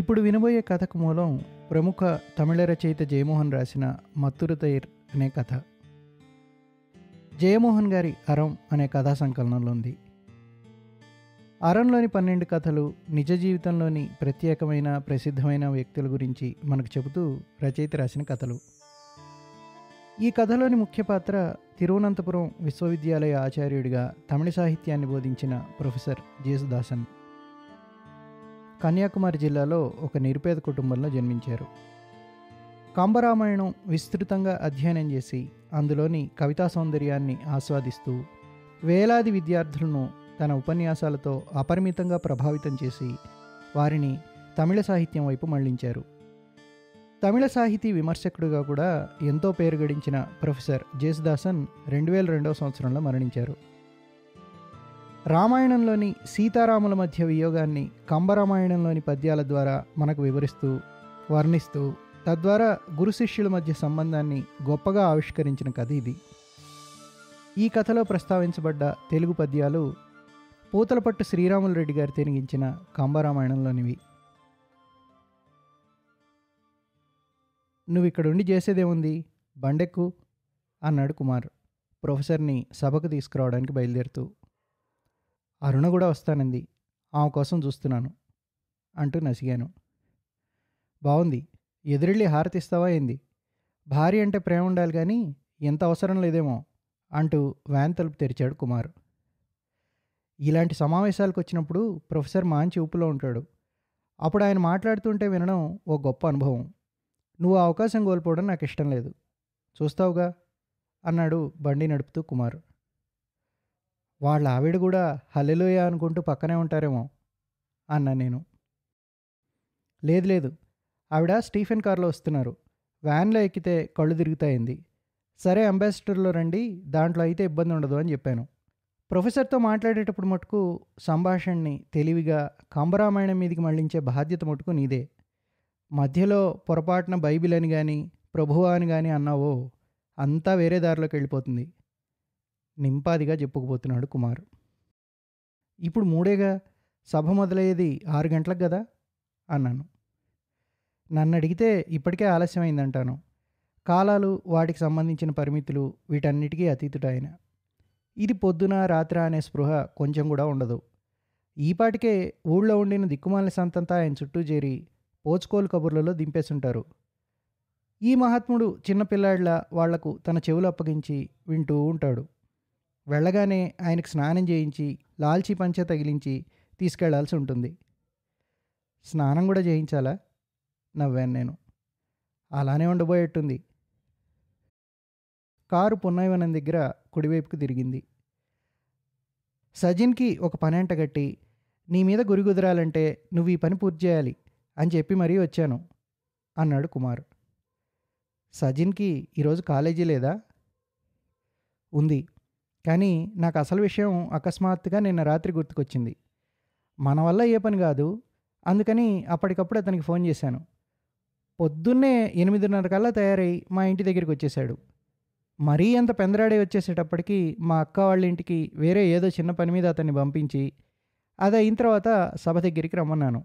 ఇప్పుడు వినబోయే కథకు మూలం ప్రముఖ తమిళ రచయిత జయమోహన్ రాసిన మత్తురుతైర్ అనే కథ జయమోహన్ గారి అరం అనే కథా సంకలనంలో ఉంది అరంలోని పన్నెండు కథలు నిజ జీవితంలోని ప్రత్యేకమైన ప్రసిద్ధమైన వ్యక్తుల గురించి మనకు చెబుతూ రచయిత రాసిన కథలు ఈ కథలోని ముఖ్య పాత్ర తిరువనంతపురం విశ్వవిద్యాలయ ఆచార్యుడిగా తమిళ సాహిత్యాన్ని బోధించిన ప్రొఫెసర్ జేసుదాసన్ కన్యాకుమారి జిల్లాలో ఒక నిరుపేద కుటుంబంలో జన్మించారు కాంబరామాయణం విస్తృతంగా అధ్యయనం చేసి అందులోని కవితా సౌందర్యాన్ని ఆస్వాదిస్తూ వేలాది విద్యార్థులను తన ఉపన్యాసాలతో అపరిమితంగా ప్రభావితం చేసి వారిని తమిళ సాహిత్యం వైపు మళ్లించారు తమిళ సాహితీ విమర్శకుడుగా కూడా ఎంతో పేరు గడించిన ప్రొఫెసర్ జేసుదాసన్ రెండు వేల రెండవ సంవత్సరంలో మరణించారు రామాయణంలోని సీతారాముల మధ్య వియోగాన్ని కంబరామాయణంలోని పద్యాల ద్వారా మనకు వివరిస్తూ వర్ణిస్తూ తద్వారా గురు శిష్యుల మధ్య సంబంధాన్ని గొప్పగా ఆవిష్కరించిన కథ ఇది ఈ కథలో ప్రస్తావించబడ్డ తెలుగు పద్యాలు పూతలపట్టు శ్రీరాములు రెడ్డి గారు తెనిగించిన కంబరామాయణంలోనివి నువ్వు ఇక్కడుండి చేసేదేముంది బండెక్కు అన్నాడు కుమార్ ప్రొఫెసర్ని సభకు తీసుకురావడానికి బయలుదేరుతూ అరుణ కూడా వస్తానంది ఆమె కోసం చూస్తున్నాను అంటూ నసిగాను బాగుంది ఎదురెళ్ళి హారతిస్తావా ఏంది భార్య అంటే ప్రేమ ఉండాలి కానీ ఎంత అవసరం లేదేమో అంటూ వ్యాన్ తలుపు తెరిచాడు కుమార్ ఇలాంటి సమావేశాలకు వచ్చినప్పుడు ప్రొఫెసర్ మాంచి ఊపులో ఉంటాడు అప్పుడు ఆయన మాట్లాడుతుంటే వినడం ఓ గొప్ప అనుభవం నువ్వు అవకాశం కోల్పోవడం నాకు ఇష్టం లేదు చూస్తావుగా అన్నాడు బండి నడుపుతూ కుమార్ వాళ్ళ ఆవిడ కూడా హలెలుయ అనుకుంటూ పక్కనే ఉంటారేమో అన్నా నేను లేదు లేదు ఆవిడ స్టీఫెన్ కార్లో వస్తున్నారు వ్యాన్లో ఎక్కితే కళ్ళు తిరుగుతాయింది సరే అంబాసిడర్లో రండి దాంట్లో అయితే ఇబ్బంది ఉండదు అని చెప్పాను ప్రొఫెసర్తో మాట్లాడేటప్పుడు మటుకు సంభాషణని తెలివిగా కంబరామాయణం మీదకి మళ్లించే బాధ్యత మటుకు నీదే మధ్యలో పొరపాటున బైబిల్ అని కానీ ప్రభువా అని కానీ అన్నావో అంతా వేరే దారిలోకి వెళ్ళిపోతుంది నింపాదిగా చెప్పుకుపోతున్నాడు కుమార్ ఇప్పుడు మూడేగా సభ మొదలయ్యేది ఆరు గంటలకు కదా అన్నాను నన్ను అడిగితే ఇప్పటికే ఆలస్యమైందంటాను కాలాలు వాటికి సంబంధించిన పరిమితులు వీటన్నిటికీ అతీతుడాయన ఇది పొద్దున రాత్ర అనే స్పృహ కొంచెం కూడా ఉండదు ఈపాటికే ఊళ్ళో ఉండిన దిక్కుమాల సంతంతా ఆయన చుట్టూ చేరి పోచుకోలు కబుర్లలో దింపేసుంటారు ఈ మహాత్ముడు చిన్నపిల్లాళ్ళ వాళ్లకు తన చెవులు అప్పగించి వింటూ ఉంటాడు వెళ్ళగానే ఆయనకు స్నానం చేయించి లాల్చీ పంచ తగిలించి తీసుకెళ్లాల్సి ఉంటుంది స్నానం కూడా చేయించాలా నవ్వాను నేను అలానే ఉండబోయేట్టుంది కారు పున్నయవనం దగ్గర కుడివైపుకు తిరిగింది సజిన్కి ఒక పని అంటగట్టి నీ మీద గురి కుదరాలంటే నువ్వు ఈ పని పూర్తి చేయాలి అని చెప్పి మరీ వచ్చాను అన్నాడు కుమార్ సజిన్కి ఈరోజు కాలేజీ లేదా ఉంది కానీ నాకు అసలు విషయం అకస్మాత్తుగా నిన్న రాత్రి గుర్తుకొచ్చింది మన వల్ల ఏ పని కాదు అందుకని అప్పటికప్పుడు అతనికి ఫోన్ చేశాను పొద్దున్నే ఎనిమిదిన్నర కల్లా తయారై మా ఇంటి దగ్గరికి వచ్చేశాడు మరీ అంత పెందరాడే వచ్చేసేటప్పటికి మా అక్క వాళ్ళ ఇంటికి వేరే ఏదో చిన్న పని మీద అతన్ని పంపించి అది అయిన తర్వాత సభ దగ్గరికి రమ్మన్నాను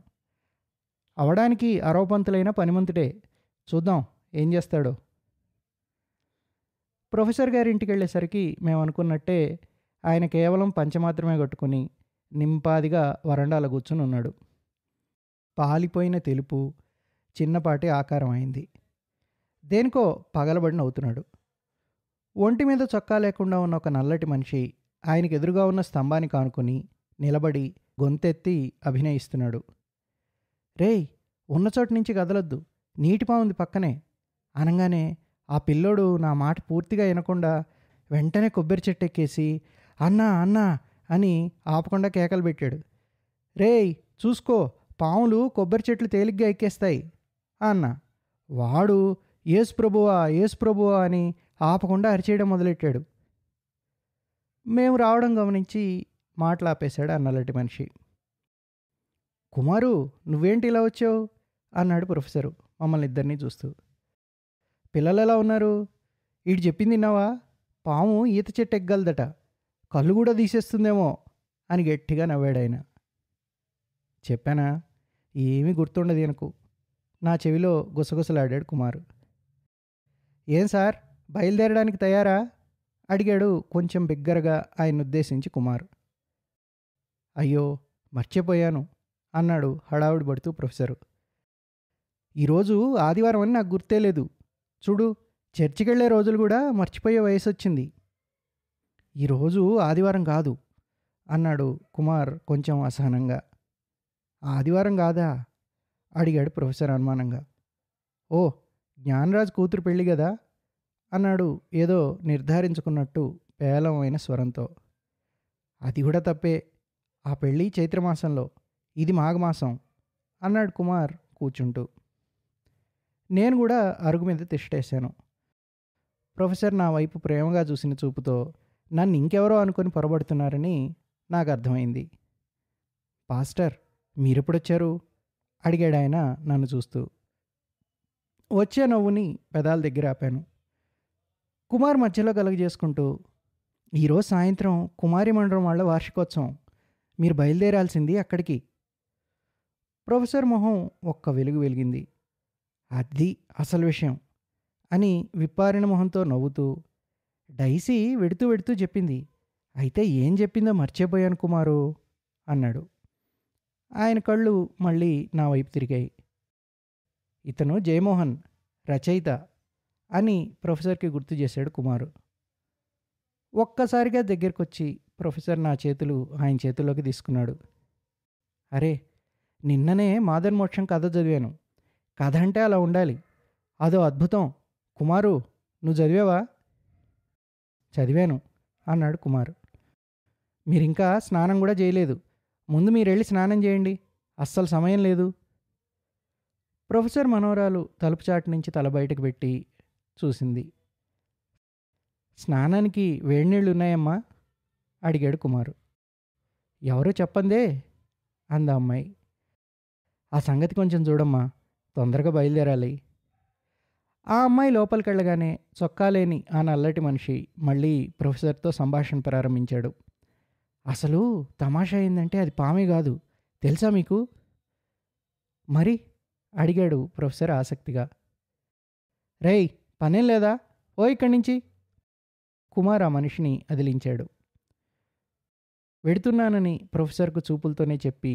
అవడానికి అరవపంతులైన పనిమంతుడే చూద్దాం ఏం చేస్తాడో ప్రొఫెసర్ గారి ఇంటికి వెళ్ళేసరికి మేము అనుకున్నట్టే ఆయన కేవలం పంచమాత్రమే కట్టుకుని నింపాదిగా వరండాల కూర్చుని ఉన్నాడు పాలిపోయిన తెలుపు చిన్నపాటి ఆకారం అయింది దేనికో పగలబడిన అవుతున్నాడు ఒంటి మీద చొక్కా లేకుండా ఉన్న ఒక నల్లటి మనిషి ఆయనకి ఎదురుగా ఉన్న స్తంభాన్ని కానుకొని నిలబడి గొంతెత్తి అభినయిస్తున్నాడు రేయ్ ఉన్న చోటు నుంచి కదలొద్దు నీటిపావుంది పక్కనే అనగానే ఆ పిల్లోడు నా మాట పూర్తిగా వినకుండా వెంటనే కొబ్బరి చెట్టు ఎక్కేసి అన్నా అన్నా అని ఆపకుండా కేకలు పెట్టాడు రేయ్ చూసుకో పాములు కొబ్బరి చెట్లు తేలిగ్గా ఎక్కేస్తాయి అన్న వాడు ఏసు ప్రభువా ఏసు ప్రభువా అని ఆపకుండా అరిచేయడం మొదలెట్టాడు మేము రావడం గమనించి మాట్లాపేశాడు అన్నలాంటి మనిషి కుమారు నువ్వేంటి ఇలా వచ్చావు అన్నాడు ప్రొఫెసరు మమ్మల్ని ఇద్దరినీ చూస్తూ పిల్లలు ఎలా ఉన్నారు ఈడు చెప్పింది విన్నావా పాము ఈత చెట్టు ఎగ్గలదట కళ్ళు కూడా తీసేస్తుందేమో అని గట్టిగా నవ్వాడు ఆయన చెప్పానా ఏమీ గుర్తుండదు ఎనకు నా చెవిలో గుసగుసలాడాడు కుమారు ఏం సార్ బయలుదేరడానికి తయారా అడిగాడు కొంచెం బిగ్గరగా ఆయన ఉద్దేశించి కుమార్ అయ్యో మర్చిపోయాను అన్నాడు హడావుడి పడుతూ ప్రొఫెసరు ఈరోజు ఆదివారం అని నాకు గుర్తే లేదు చూడు చర్చికి వెళ్ళే రోజులు కూడా మర్చిపోయే వయసు వచ్చింది ఈరోజు ఆదివారం కాదు అన్నాడు కుమార్ కొంచెం అసహనంగా ఆదివారం కాదా అడిగాడు ప్రొఫెసర్ అనుమానంగా ఓ జ్ఞానరాజ్ కూతురు పెళ్ళి కదా అన్నాడు ఏదో నిర్ధారించుకున్నట్టు పేలమైన స్వరంతో అది కూడా తప్పే ఆ పెళ్ళి చైత్రమాసంలో ఇది మాఘమాసం అన్నాడు కుమార్ కూర్చుంటూ నేను కూడా అరుగు మీద తిష్టేశాను ప్రొఫెసర్ నా వైపు ప్రేమగా చూసిన చూపుతో నన్ను ఇంకెవరో అనుకుని పొరబడుతున్నారని నాకు అర్థమైంది పాస్టర్ మీరెప్పుడొచ్చారు అడిగాడు ఆయన నన్ను చూస్తూ వచ్చే నవ్వుని పెదాల దగ్గర ఆపాను కుమార్ మధ్యలో కలుగజేసుకుంటూ ఈరోజు సాయంత్రం కుమారి మండలం వాళ్ళ వార్షికోత్సవం మీరు బయలుదేరాల్సింది అక్కడికి ప్రొఫెసర్ మొహం ఒక్క వెలుగు వెలిగింది అది అసలు విషయం అని విప్పారిన మొహంతో నవ్వుతూ డైసీ వెడుతూ వెడుతూ చెప్పింది అయితే ఏం చెప్పిందో మర్చిపోయాను కుమారు అన్నాడు ఆయన కళ్ళు మళ్ళీ నా వైపు తిరిగాయి ఇతను జయమోహన్ రచయిత అని ప్రొఫెసర్కి గుర్తు చేశాడు కుమారు ఒక్కసారిగా దగ్గరికి వచ్చి ప్రొఫెసర్ నా చేతులు ఆయన చేతుల్లోకి తీసుకున్నాడు అరే నిన్ననే మాదన్ మోక్షం కథ చదివాను కథ అంటే అలా ఉండాలి అదో అద్భుతం కుమారు నువ్వు చదివావా చదివాను అన్నాడు కుమారు మీరింకా స్నానం కూడా చేయలేదు ముందు మీరు వెళ్ళి స్నానం చేయండి అస్సలు సమయం లేదు ప్రొఫెసర్ మనోరాలు తలుపు చాటు నుంచి తల బయటకు పెట్టి చూసింది స్నానానికి వేడి నీళ్ళు ఉన్నాయమ్మా అడిగాడు కుమారు ఎవరో చెప్పందే అంద అమ్మాయి ఆ సంగతి కొంచెం చూడమ్మా తొందరగా బయలుదేరాలి ఆ అమ్మాయి లోపలికి వెళ్ళగానే చొక్కా లేని ఆ నల్లటి మనిషి మళ్ళీ ప్రొఫెసర్తో సంభాషణ ప్రారంభించాడు అసలు తమాషా ఏందంటే అది పామే కాదు తెలుసా మీకు మరి అడిగాడు ప్రొఫెసర్ ఆసక్తిగా రేయ్ పనేం లేదా ఓ ఇక్కడి నుంచి కుమార్ ఆ మనిషిని అదిలించాడు వెడుతున్నానని ప్రొఫెసర్కు చూపులతోనే చెప్పి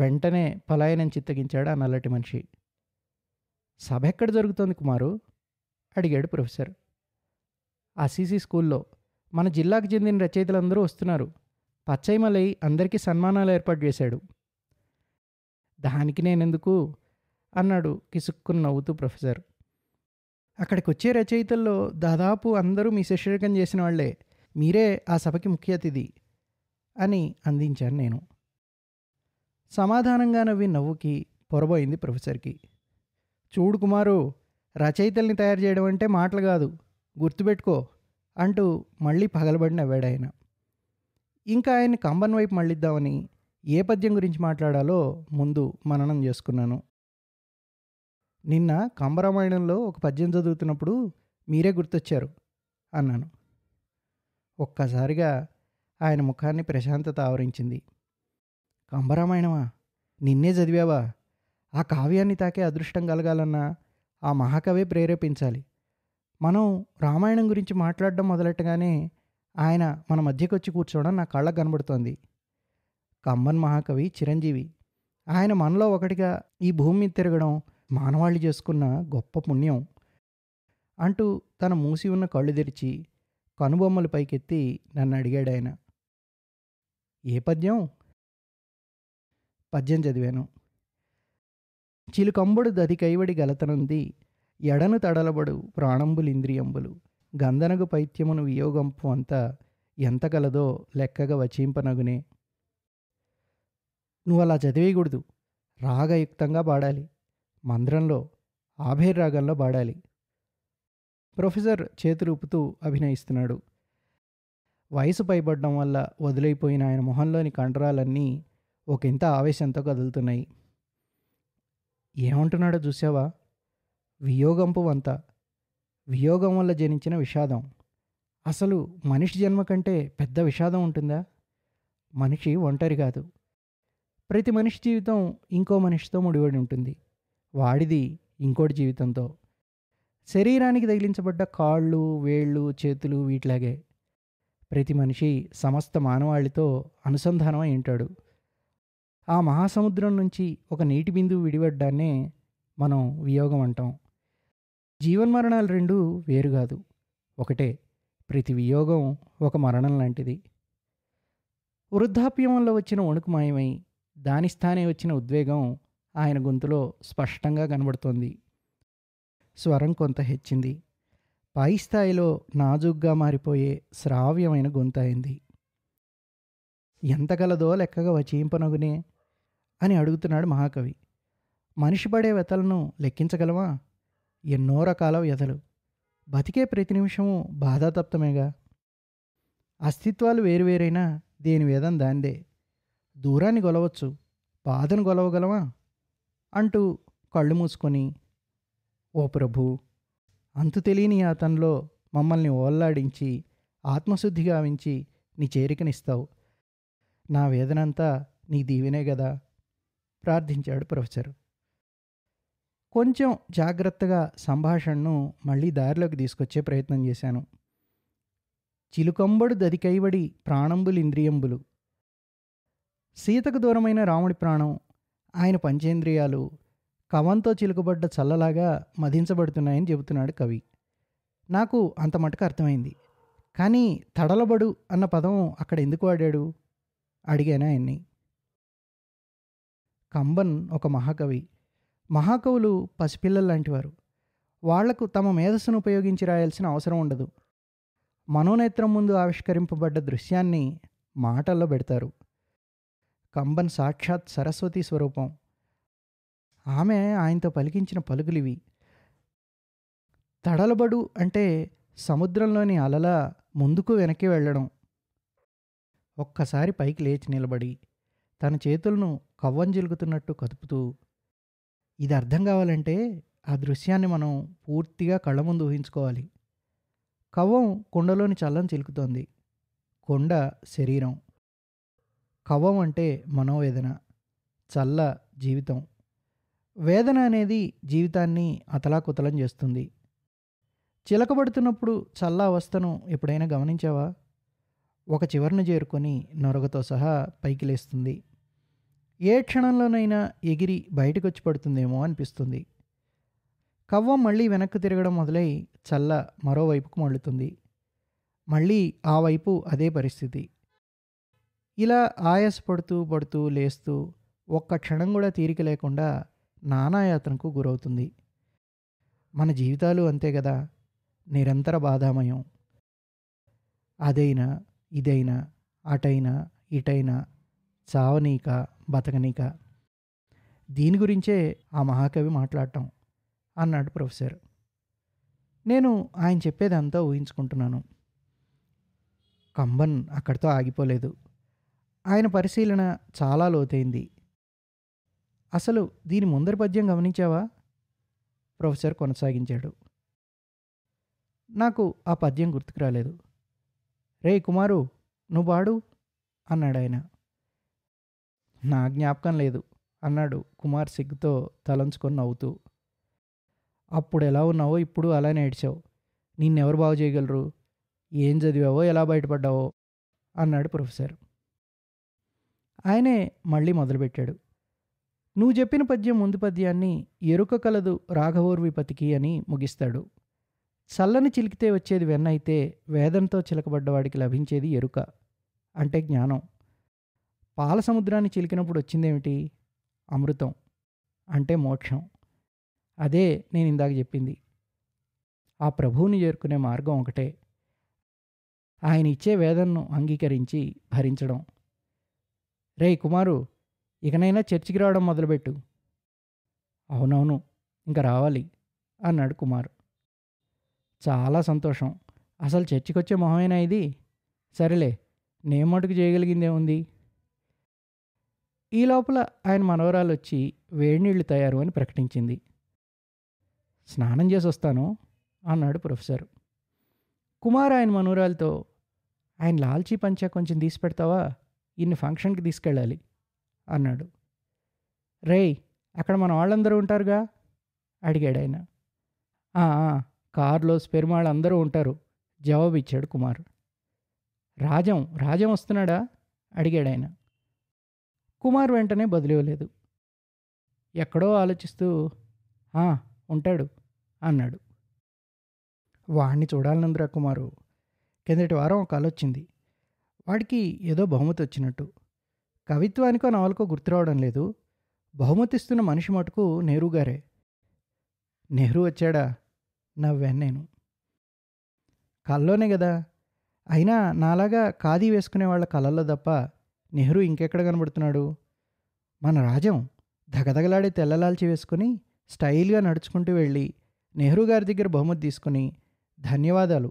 వెంటనే పలాయనం చిత్తగించాడు ఆ నల్లటి మనిషి సభ ఎక్కడ జరుగుతోంది కుమారు అడిగాడు ప్రొఫెసర్ అసీసీ స్కూల్లో మన జిల్లాకు చెందిన రచయితలందరూ వస్తున్నారు పచ్చయ్యమలై అందరికీ సన్మానాలు ఏర్పాటు చేశాడు దానికి నేనెందుకు అన్నాడు కిసుక్కుని నవ్వుతూ ప్రొఫెసర్ అక్కడికి వచ్చే రచయితల్లో దాదాపు అందరూ మీ శిష్యకం చేసిన వాళ్లే మీరే ఆ సభకి ముఖ్య అతిథి అని అందించాను నేను సమాధానంగా నవ్వి నవ్వుకి పొరబోయింది ప్రొఫెసర్కి చూడు కుమారు రచయితల్ని తయారు చేయడం అంటే మాటలు కాదు గుర్తుపెట్టుకో అంటూ మళ్ళీ పగలబడి నవ్వాడు ఆయన ఇంకా ఆయన్ని కంబన్ వైపు మళ్ళిద్దామని ఏ పద్యం గురించి మాట్లాడాలో ముందు మననం చేసుకున్నాను నిన్న కంబరామాయణంలో ఒక పద్యం చదువుతున్నప్పుడు మీరే గుర్తొచ్చారు అన్నాను ఒక్కసారిగా ఆయన ముఖాన్ని ప్రశాంతత ఆవరించింది కంబరామాయణమా నిన్నే చదివావా ఆ కావ్యాన్ని తాకే అదృష్టం కలగాలన్నా ఆ మహాకవే ప్రేరేపించాలి మనం రామాయణం గురించి మాట్లాడడం మొదలెట్టగానే ఆయన మన మధ్యకు వచ్చి కూర్చోవడం నా కళ్ళకు కనబడుతోంది కమ్మన్ మహాకవి చిరంజీవి ఆయన మనలో ఒకటిగా ఈ భూమి మీద తిరగడం మానవాళి చేసుకున్న గొప్ప పుణ్యం అంటూ తన మూసి ఉన్న కళ్ళు తెరిచి కనుబొమ్మలు పైకెత్తి నన్ను అడిగాడు ఆయన ఏ పద్యం పద్యం చదివాను చిలుకంబుడు దది కైవడి ఎడను తడలబడు ప్రాణంబులింద్రియంబులు గంధనగు పైత్యమును వియోగంపు అంతా ఎంత కలదో లెక్కగా వచింపనగునే నువ్వు అలా చదివేయకూడదు రాగయుక్తంగా పాడాలి మంద్రంలో ఆభేర్ రాగంలో పాడాలి ప్రొఫెసర్ చేతులుపుతూ అభినయిస్తున్నాడు వయసు పైబడడం వల్ల వదిలైపోయిన ఆయన మొహంలోని కండరాలన్నీ ఒకంత ఆవేశంతో కదులుతున్నాయి ఏమంటున్నాడో చూసావా వియోగంపు వంత వియోగం వల్ల జనించిన విషాదం అసలు మనిషి జన్మ కంటే పెద్ద విషాదం ఉంటుందా మనిషి ఒంటరి కాదు ప్రతి మనిషి జీవితం ఇంకో మనిషితో ముడిపడి ఉంటుంది వాడిది ఇంకోటి జీవితంతో శరీరానికి తగిలించబడ్డ కాళ్ళు వేళ్ళు చేతులు వీటిలాగే ప్రతి మనిషి సమస్త మానవాళితో అయి ఉంటాడు ఆ మహాసముద్రం నుంచి ఒక నీటి బిందువు విడిపడ్డాన్నే మనం వియోగం అంటాం జీవన్మరణాలు రెండు వేరు కాదు ఒకటే ప్రతి వియోగం ఒక మరణం లాంటిది వృద్ధాప్యంలో వచ్చిన వణుకు మాయమై దాని స్థానే వచ్చిన ఉద్వేగం ఆయన గొంతులో స్పష్టంగా కనబడుతోంది స్వరం కొంత హెచ్చింది పై స్థాయిలో నాజుగ్గా మారిపోయే శ్రావ్యమైన గొంతు అయింది ఎంతగలదో లెక్కగా వచీంపనగునే అని అడుగుతున్నాడు మహాకవి మనిషి పడే వ్యతలను లెక్కించగలవా ఎన్నో రకాల వ్యధలు బతికే ప్రతి నిమిషము బాధాతప్తమేగా అస్తిత్వాలు వేరువేరైనా దేని వేదం దాందే దూరాన్ని గొలవచ్చు బాధను గొలవగలవా అంటూ కళ్ళు మూసుకొని ఓ ప్రభు అంతు తెలియని అతనిలో మమ్మల్ని ఓల్లాడించి ఆత్మశుద్ధి గావించి నీ చేరికనిస్తావు నా వేదనంతా నీ దీవినే కదా ప్రార్థించాడు ప్రొఫెసర్ కొంచెం జాగ్రత్తగా సంభాషణను మళ్ళీ దారిలోకి తీసుకొచ్చే ప్రయత్నం చేశాను చిలుకంబడు దదికైబడి ప్రాణంబులు ఇంద్రియంబులు సీతకు దూరమైన రాముడి ప్రాణం ఆయన పంచేంద్రియాలు కవంతో చిలుకబడ్డ చల్లలాగా మధించబడుతున్నాయని చెబుతున్నాడు కవి నాకు అంత మటుకు అర్థమైంది కానీ తడలబడు అన్న పదం అక్కడ ఎందుకు వాడాడు అడిగాను ఆయన్ని కంబన్ ఒక మహాకవి మహాకవులు పసిపిల్లలు లాంటివారు వాళ్లకు తమ మేధస్సును ఉపయోగించి రాయాల్సిన అవసరం ఉండదు మనోనేత్రం ముందు ఆవిష్కరింపబడ్డ దృశ్యాన్ని మాటల్లో పెడతారు కంబన్ సాక్షాత్ సరస్వతి స్వరూపం ఆమె ఆయనతో పలికించిన పలుకులివి తడలబడు అంటే సముద్రంలోని అలల ముందుకు వెనక్కి వెళ్ళడం ఒక్కసారి పైకి లేచి నిలబడి తన చేతులను కవ్వం జిలుగుతున్నట్టు కదుపుతూ ఇది అర్థం కావాలంటే ఆ దృశ్యాన్ని మనం పూర్తిగా కళ్ళ ముందు ఊహించుకోవాలి కవ్వం కొండలోని చల్లం చిలుకుతోంది కొండ శరీరం కవ్వం అంటే మనోవేదన చల్ల జీవితం వేదన అనేది జీవితాన్ని అతలాకుతలం చేస్తుంది చిలకబడుతున్నప్పుడు చల్ల అవస్థను ఎప్పుడైనా గమనించావా ఒక చివరిన చేరుకొని నొరగతో సహా పైకి లేస్తుంది ఏ క్షణంలోనైనా ఎగిరి బయటకొచ్చి పడుతుందేమో అనిపిస్తుంది కవ్వ మళ్ళీ వెనక్కు తిరగడం మొదలై చల్ల మరోవైపుకు మళ్ళుతుంది మళ్ళీ ఆ వైపు అదే పరిస్థితి ఇలా ఆయాస పడుతూ పడుతూ లేస్తూ ఒక్క క్షణం కూడా తీరిక లేకుండా నానాయాత్రకు గురవుతుంది మన జీవితాలు అంతే కదా నిరంతర బాధామయం అదైనా ఇదైనా అటైనా ఇటైనా చావనీక బతకనీక దీని గురించే ఆ మహాకవి మాట్లాడటం అన్నాడు ప్రొఫెసర్ నేను ఆయన చెప్పేదంతా ఊహించుకుంటున్నాను కంబన్ అక్కడితో ఆగిపోలేదు ఆయన పరిశీలన చాలా లోతైంది అసలు దీని ముందరి పద్యం గమనించావా ప్రొఫెసర్ కొనసాగించాడు నాకు ఆ పద్యం గుర్తుకు రాలేదు రే కుమారు నువ్వు పాడు అన్నాడు ఆయన నా జ్ఞాపకం లేదు అన్నాడు కుమార్ సిగ్గుతో తలంచుకొని నవ్వుతూ అప్పుడు ఎలా ఉన్నావో ఇప్పుడు అలా నేడిచావు నిన్నెవరు బాగు చేయగలరు ఏం చదివావో ఎలా బయటపడ్డావో అన్నాడు ప్రొఫెసర్ ఆయనే మళ్ళీ మొదలుపెట్టాడు నువ్వు చెప్పిన పద్యం ముందు పద్యాన్ని ఎరుక కలదు రాఘవోర్విపతికి అని ముగిస్తాడు చల్లని చిలికితే వచ్చేది వెన్న అయితే వేదంతో చిలకబడ్డవాడికి లభించేది ఎరుక అంటే జ్ఞానం పాల సముద్రాన్ని చిలికినప్పుడు వచ్చిందేమిటి అమృతం అంటే మోక్షం అదే నేను ఇందాక చెప్పింది ఆ ప్రభువుని చేరుకునే మార్గం ఒకటే ఆయన ఇచ్చే వేదనను అంగీకరించి భరించడం రే కుమారు ఇకనైనా చర్చికి రావడం మొదలుపెట్టు అవునవును ఇంకా రావాలి అన్నాడు కుమారు చాలా సంతోషం అసలు చర్చికి వచ్చే మొహమేనా ఇది సరేలే నేను మటుకు చేయగలిగిందే ఉంది ఈ లోపల ఆయన మనవరాలు వచ్చి వేడి నీళ్లు తయారు అని ప్రకటించింది స్నానం చేసి వస్తాను అన్నాడు ప్రొఫెసర్ కుమార్ ఆయన మనవరాలతో ఆయన లాల్చీ పంచా కొంచెం తీసి పెడతావా ఇన్ని ఫంక్షన్కి తీసుకెళ్ళాలి అన్నాడు రేయ్ అక్కడ మన వాళ్ళందరూ ఉంటారుగా అడిగాడు ఆయన కారులో పెరుమాళ్ అందరూ ఉంటారు జవాబు ఇచ్చాడు కుమార్ రాజం రాజం వస్తున్నాడా అడిగాడు ఆయన కుమార్ వెంటనే బదిలివ్వలేదు ఎక్కడో ఆలోచిస్తూ ఉంటాడు అన్నాడు వాణ్ణి చూడాలనందురా కుమారు కిందటి వారం ఒక ఆలోచింది వాడికి ఏదో బహుమతి వచ్చినట్టు కవిత్వానికో నవలకో గుర్తురావడం లేదు బహుమతిస్తున్న మనిషి మటుకు నెహ్రూ గారే నెహ్రూ వచ్చాడా నవ్వాను నేను కళ్ళలోనే కదా అయినా నాలాగా ఖాదీ వేసుకునే వాళ్ళ కళ్ళల్లో తప్ప నెహ్రూ ఇంకెక్కడ కనబడుతున్నాడు మన రాజం ధగధగలాడే తెల్లలాల్చి వేసుకుని స్టైల్గా నడుచుకుంటూ వెళ్ళి నెహ్రూ గారి దగ్గర బహుమతి తీసుకుని ధన్యవాదాలు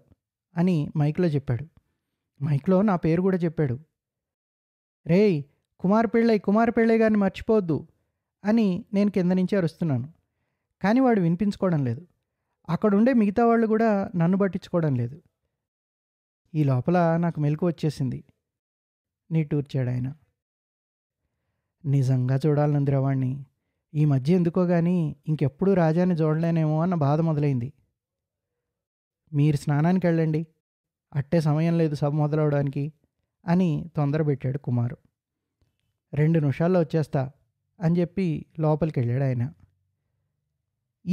అని మైక్లో చెప్పాడు మైక్లో నా పేరు కూడా చెప్పాడు రేయ్ కుమార్ పెళ్ళై కుమార్ పెళ్ళై గారిని మర్చిపోవద్దు అని నేను కింద నుంచి అరుస్తున్నాను కానీ వాడు వినిపించుకోవడం లేదు అక్కడ ఉండే మిగతా వాళ్ళు కూడా నన్ను పట్టించుకోవడం లేదు ఈ లోపల నాకు మెలకు వచ్చేసింది నీ టూర్చాడు ఆయన నిజంగా చూడాలనుందిరా వాణ్ణి ఈ మధ్య ఎందుకో కానీ ఇంకెప్పుడు రాజాని చూడలేనేమో అన్న బాధ మొదలైంది మీరు స్నానానికి వెళ్ళండి అట్టే సమయం లేదు సభ మొదలవడానికి అని తొందర పెట్టాడు కుమారు రెండు నిమిషాల్లో వచ్చేస్తా అని చెప్పి లోపలికి వెళ్ళాడు ఆయన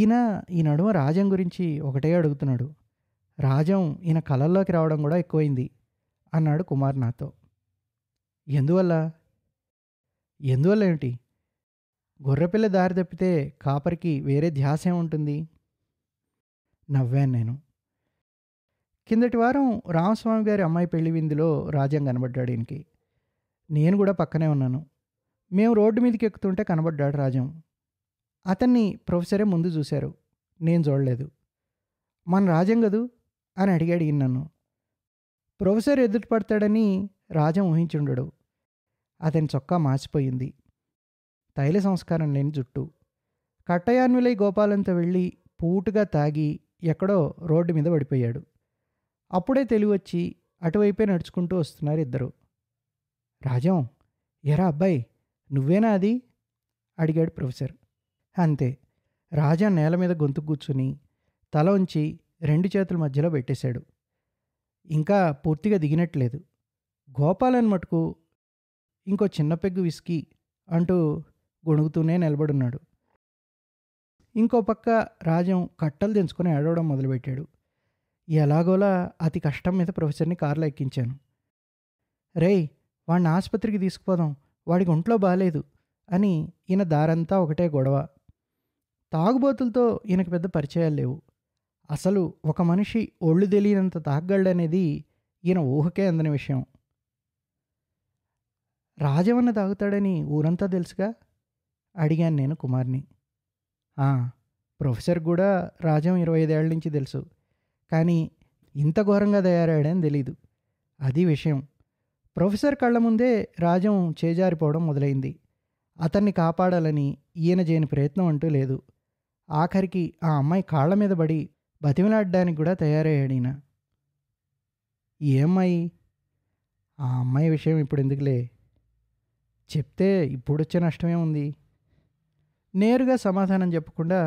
ఈయన ఈ నడుమ రాజం గురించి ఒకటే అడుగుతున్నాడు రాజం ఈయన కళల్లోకి రావడం కూడా ఎక్కువైంది అన్నాడు కుమార్ నాతో ఎందువల్ల ఎందువల్ల ఏమిటి గొర్రెపిల్ల దారి తప్పితే కాపరికి వేరే ధ్యాస ఉంటుంది నవ్వాను నేను కిందటి వారం రామస్వామి గారి అమ్మాయి పెళ్లి విందులో రాజం కనబడ్డాడు ఈయనకి నేను కూడా పక్కనే ఉన్నాను మేము రోడ్డు మీదకి ఎక్కుతుంటే కనబడ్డాడు రాజం అతన్ని ప్రొఫెసరే ముందు చూశారు నేను చూడలేదు మన రాజం కదూ అని అడిగాడు ఈయన నన్ను ప్రొఫెసర్ ఎదుటి పడతాడని రాజం ఊహించుండడు అతని చొక్కా మార్చిపోయింది తైల సంస్కారం లేని జుట్టు కట్టయాన్విలై గోపాలంతో వెళ్ళి పూటుగా తాగి ఎక్కడో రోడ్డు మీద పడిపోయాడు అప్పుడే తెలివచ్చి అటువైపే నడుచుకుంటూ వస్తున్నారు ఇద్దరు రాజం ఎరా అబ్బాయి నువ్వేనా అది అడిగాడు ప్రొఫెసర్ అంతే రాజా నేల మీద గొంతు కూర్చుని తల ఉంచి రెండు చేతుల మధ్యలో పెట్టేశాడు ఇంకా పూర్తిగా దిగినట్లేదు గోపాలన్ మటుకు ఇంకో చిన్న పెగ్గు విసికి అంటూ గొణుగుతూనే నిలబడున్నాడు ఇంకో పక్క రాజం కట్టలు తెంచుకొని ఏడవడం మొదలుపెట్టాడు ఎలాగోలా అతి కష్టం మీద ప్రొఫెసర్ని కారులో ఎక్కించాను రేయ్ వాడిని ఆసుపత్రికి తీసుకుపోదాం వాడికి ఒంట్లో బాగాలేదు అని ఈయన దారంతా ఒకటే గొడవ తాగుబోతులతో ఈయనకు పెద్ద పరిచయాలు లేవు అసలు ఒక మనిషి ఒళ్ళు తెలియనంత అనేది ఈయన ఊహకే అందని విషయం రాజవన్న తాగుతాడని ఊరంతా తెలుసుగా అడిగాను నేను కుమార్ని ప్రొఫెసర్ కూడా రాజం ఇరవై ఐదేళ్ల నుంచి తెలుసు కానీ ఇంత ఘోరంగా తయారయ్యాడని తెలీదు అది విషయం ప్రొఫెసర్ కళ్ళ ముందే రాజం చేజారిపోవడం మొదలైంది అతన్ని కాపాడాలని ఈయన చేయని ప్రయత్నం అంటూ లేదు ఆఖరికి ఆ అమ్మాయి కాళ్ళ మీద పడి బతిమలాడడానికి కూడా తయారయ్యాడు ఈయన ఏ అమ్మాయి ఆ అమ్మాయి విషయం ఇప్పుడు ఎందుకులే చెప్తే ఇప్పుడు వచ్చే నష్టమే ఉంది నేరుగా సమాధానం చెప్పకుండా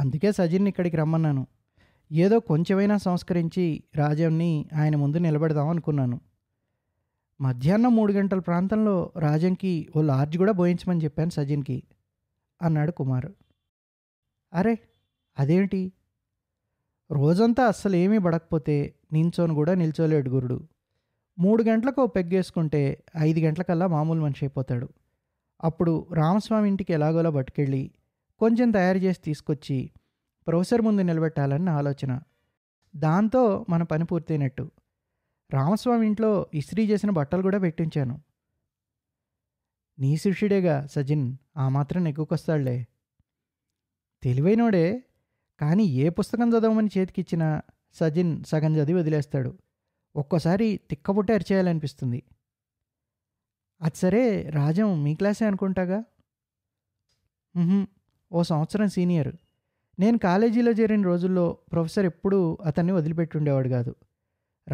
అందుకే సజిన్ ఇక్కడికి రమ్మన్నాను ఏదో కొంచెమైనా సంస్కరించి రాజంని ఆయన ముందు నిలబెడదాం అనుకున్నాను మధ్యాహ్నం మూడు గంటల ప్రాంతంలో రాజంకి ఓ లార్జ్ కూడా బోయించమని చెప్పాను సజిన్కి అన్నాడు కుమారు అరే అదేంటి రోజంతా అస్సలు ఏమీ పడకపోతే నించోను కూడా నిల్చోలేడు గురుడు మూడు గంటలకు పెగ్గేసుకుంటే ఐదు గంటలకల్లా మామూలు మనిషి అయిపోతాడు అప్పుడు రామస్వామి ఇంటికి ఎలాగోలా పట్టుకెళ్ళి కొంచెం తయారు చేసి తీసుకొచ్చి ప్రొఫెసర్ ముందు నిలబెట్టాలన్న ఆలోచన దాంతో మన పని పూర్తయినట్టు రామస్వామి ఇంట్లో ఇస్త్రీ చేసిన బట్టలు కూడా పెట్టించాను నీ శిష్యుడేగా సజిన్ ఆ మాత్రం నెగ్గుకొస్తాడులే తెలివైనోడే కానీ ఏ పుస్తకం చదవమని చేతికిచ్చినా సజిన్ సగం చదివి వదిలేస్తాడు ఒక్కోసారి తిక్కబుట్ట అరిచేయాలనిపిస్తుంది అది సరే రాజం మీ క్లాసే అనుకుంటాగా ఓ సంవత్సరం సీనియర్ నేను కాలేజీలో చేరిన రోజుల్లో ప్రొఫెసర్ ఎప్పుడూ అతన్ని వదిలిపెట్టుండేవాడు కాదు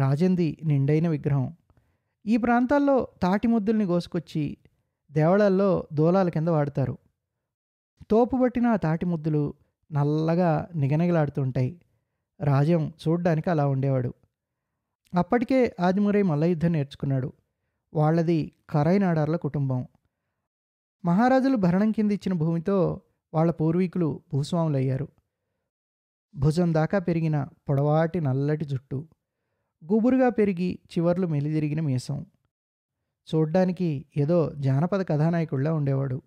రాజంది నిండైన విగ్రహం ఈ ప్రాంతాల్లో తాటి ముద్దుల్ని కోసుకొచ్చి దేవళాల్లో దోలాల కింద వాడతారు తోపుబట్టిన తాటి ముద్దులు నల్లగా నిగనిగలాడుతుంటాయి రాజం చూడ్డానికి అలా ఉండేవాడు అప్పటికే ఆదిమురై మల్లయుద్ధం నేర్చుకున్నాడు వాళ్ళది కరైనాడార్ల కుటుంబం మహారాజులు భరణం కింద ఇచ్చిన భూమితో వాళ్ళ పూర్వీకులు భూస్వాములయ్యారు భుజం దాకా పెరిగిన పొడవాటి నల్లటి జుట్టు గుబురుగా పెరిగి చివర్లు మెలిదిరిగిన మీసం చూడ్డానికి ఏదో జానపద కథానాయకుడిలా ఉండేవాడు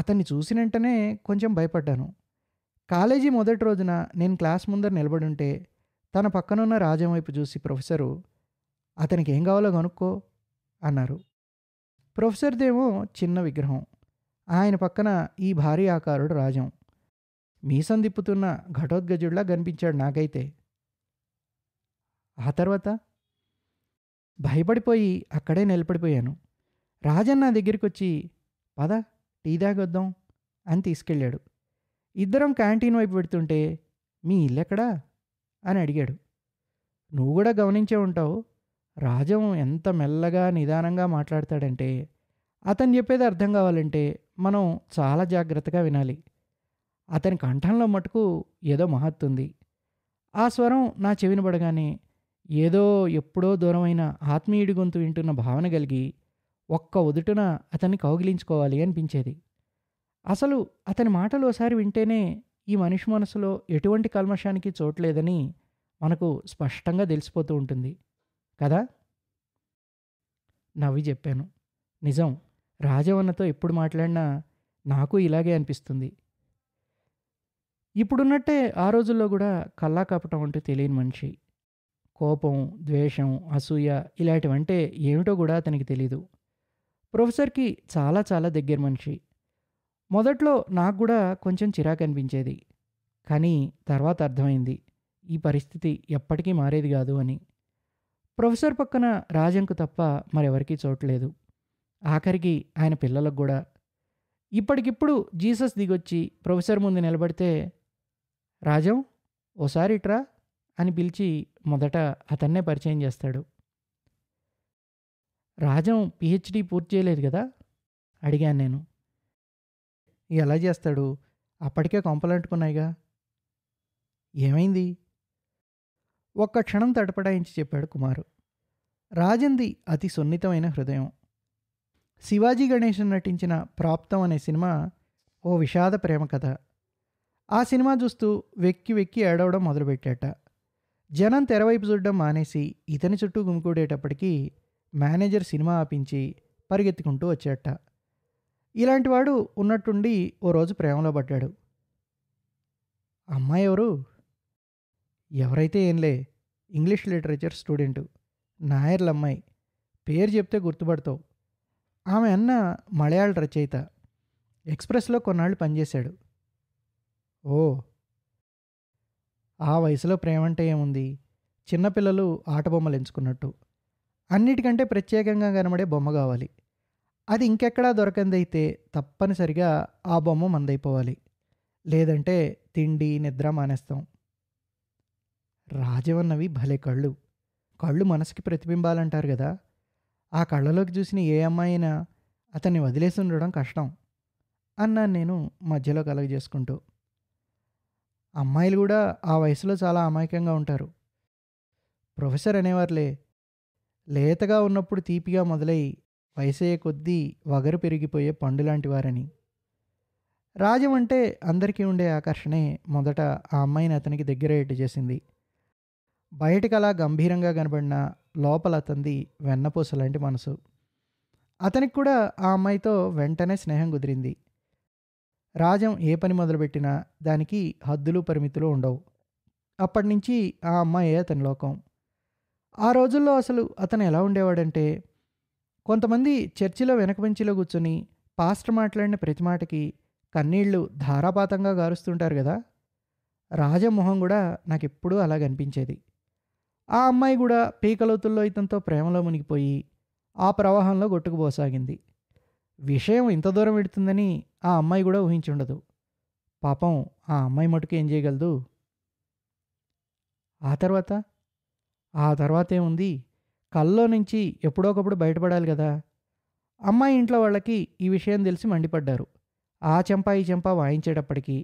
అతన్ని చూసిన వెంటనే కొంచెం భయపడ్డాను కాలేజీ మొదటి రోజున నేను క్లాస్ ముందర నిలబడి ఉంటే తన పక్కనున్న రాజం వైపు చూసి ప్రొఫెసరు అతనికి ఏం కావాలో కనుక్కో అన్నారు ప్రొఫెసర్దేమో చిన్న విగ్రహం ఆయన పక్కన ఈ భారీ ఆకారుడు రాజం మీసం దిప్పుతున్న ఘటోద్గజుడిలా కనిపించాడు నాకైతే ఆ తర్వాత భయపడిపోయి అక్కడే నిలబడిపోయాను రాజన్న నా దగ్గరికి వచ్చి పదా టీ తాగొద్దాం అని తీసుకెళ్ళాడు ఇద్దరం క్యాంటీన్ వైపు పెడుతుంటే మీ ఇల్లు ఎక్కడా అని అడిగాడు నువ్వు కూడా గమనించే ఉంటావు రాజం ఎంత మెల్లగా నిదానంగా మాట్లాడతాడంటే అతను చెప్పేది అర్థం కావాలంటే మనం చాలా జాగ్రత్తగా వినాలి అతని కంఠంలో మటుకు ఏదో మహత్తుంది ఆ స్వరం నా చెవిన పడగానే ఏదో ఎప్పుడో దూరమైన ఆత్మీయుడి గొంతు వింటున్న భావన కలిగి ఒక్క ఉదుటున అతన్ని కౌగిలించుకోవాలి అనిపించేది అసలు అతని మాటలు ఒకసారి వింటేనే ఈ మనిషి మనసులో ఎటువంటి కల్మషానికి చోట్లేదని మనకు స్పష్టంగా తెలిసిపోతూ ఉంటుంది కదా నవ్వి చెప్పాను నిజం రాజవన్నతో ఎప్పుడు మాట్లాడినా నాకు ఇలాగే అనిపిస్తుంది ఇప్పుడున్నట్టే ఆ రోజుల్లో కూడా కల్లా కపటం అంటూ తెలియని మనిషి కోపం ద్వేషం అసూయ ఇలాంటివంటే ఏమిటో కూడా అతనికి తెలీదు ప్రొఫెసర్కి చాలా చాలా దగ్గర మనిషి మొదట్లో నాకు కూడా కొంచెం చిరాకు అనిపించేది కానీ తర్వాత అర్థమైంది ఈ పరిస్థితి ఎప్పటికీ మారేది కాదు అని ప్రొఫెసర్ పక్కన రాజంకు తప్ప మరెవరికీ చూడలేదు ఆఖరికి ఆయన పిల్లలకు కూడా ఇప్పటికిప్పుడు జీసస్ దిగొచ్చి ప్రొఫెసర్ ముందు నిలబడితే రాజం ఓసారిట్రా అని పిలిచి మొదట అతన్నే పరిచయం చేస్తాడు రాజం పిహెచ్డీ పూర్తి చేయలేదు కదా అడిగాను నేను ఎలా చేస్తాడు అప్పటికే కొంపలంటుకున్నాయిగా ఏమైంది ఒక్క క్షణం తడపడాయించి చెప్పాడు కుమారు రాజంది అతి సున్నితమైన హృదయం శివాజీ గణేశన్ నటించిన ప్రాప్తం అనే సినిమా ఓ విషాద ప్రేమ కథ ఆ సినిమా చూస్తూ వెక్కి వెక్కి ఏడవడం మొదలుపెట్టాట జనం తెరవైపు చూడడం మానేసి ఇతని చుట్టూ గుమికూడేటప్పటికీ మేనేజర్ సినిమా ఆపించి పరిగెత్తుకుంటూ వచ్చేట ఇలాంటివాడు ఉన్నట్టుండి ఓ రోజు ప్రేమలో పడ్డాడు అమ్మాయి ఎవరు ఎవరైతే ఏంలే ఇంగ్లీష్ లిటరేచర్ స్టూడెంటు నాయర్ల అమ్మాయి పేరు చెప్తే గుర్తుపడతావు ఆమె అన్న మలయాళ రచయిత ఎక్స్ప్రెస్లో కొన్నాళ్ళు పనిచేశాడు ఓ ఆ వయసులో ప్రేమంటే ఏముంది చిన్నపిల్లలు ఆటబొమ్మలు ఎంచుకున్నట్టు అన్నిటికంటే ప్రత్యేకంగా కనబడే బొమ్మ కావాలి అది ఇంకెక్కడా దొరకందైతే తప్పనిసరిగా ఆ బొమ్మ మందైపోవాలి లేదంటే తిండి నిద్ర మానేస్తాం రాజవన్నవి భలే కళ్ళు కళ్ళు మనసుకి ప్రతిబింబాలంటారు కదా ఆ కళ్ళలోకి చూసిన ఏ అమ్మాయినా అతన్ని వదిలేసి ఉండడం కష్టం అన్నాను నేను మధ్యలో కలగజేసుకుంటూ అమ్మాయిలు కూడా ఆ వయసులో చాలా అమాయకంగా ఉంటారు ప్రొఫెసర్ అనేవారులే లేతగా ఉన్నప్పుడు తీపిగా మొదలై వయసయ్యే కొద్దీ వగరు పెరిగిపోయే పండు వారని రాజం అంటే అందరికీ ఉండే ఆకర్షణే మొదట ఆ అమ్మాయిని అతనికి దగ్గర ఎట్టు చేసింది బయటికి అలా గంభీరంగా కనబడిన లోపల అతంది వెన్నపూస లాంటి మనసు అతనికి కూడా ఆ అమ్మాయితో వెంటనే స్నేహం కుదిరింది రాజం ఏ పని మొదలుపెట్టినా దానికి హద్దులు పరిమితులు ఉండవు అప్పటి నుంచి ఆ అమ్మాయే అతని లోకం ఆ రోజుల్లో అసలు అతను ఎలా ఉండేవాడంటే కొంతమంది చర్చిలో వెనకబెంచిలో కూర్చొని పాస్టర్ మాట్లాడిన ప్రతి మాటకి కన్నీళ్లు ధారాపాతంగా గారుస్తుంటారు కదా రాజమోహం కూడా నాకు ఎప్పుడూ అలా కనిపించేది ఆ అమ్మాయి కూడా పీకలోతుల్లో ఇతంతో ప్రేమలో మునిగిపోయి ఆ ప్రవాహంలో కొట్టుకుపోసాగింది విషయం ఇంత దూరం పెడుతుందని ఆ అమ్మాయి కూడా ఊహించుండదు పాపం ఆ అమ్మాయి మటుకు ఏం చేయగలదు ఆ తర్వాత ఆ తర్వాత ఏముంది కల్లో నుంచి ఎప్పుడోకప్పుడు బయటపడాలి కదా అమ్మాయి ఇంట్లో వాళ్ళకి ఈ విషయం తెలిసి మండిపడ్డారు ఆ చెంప ఈ చెంప వాయించేటప్పటికీ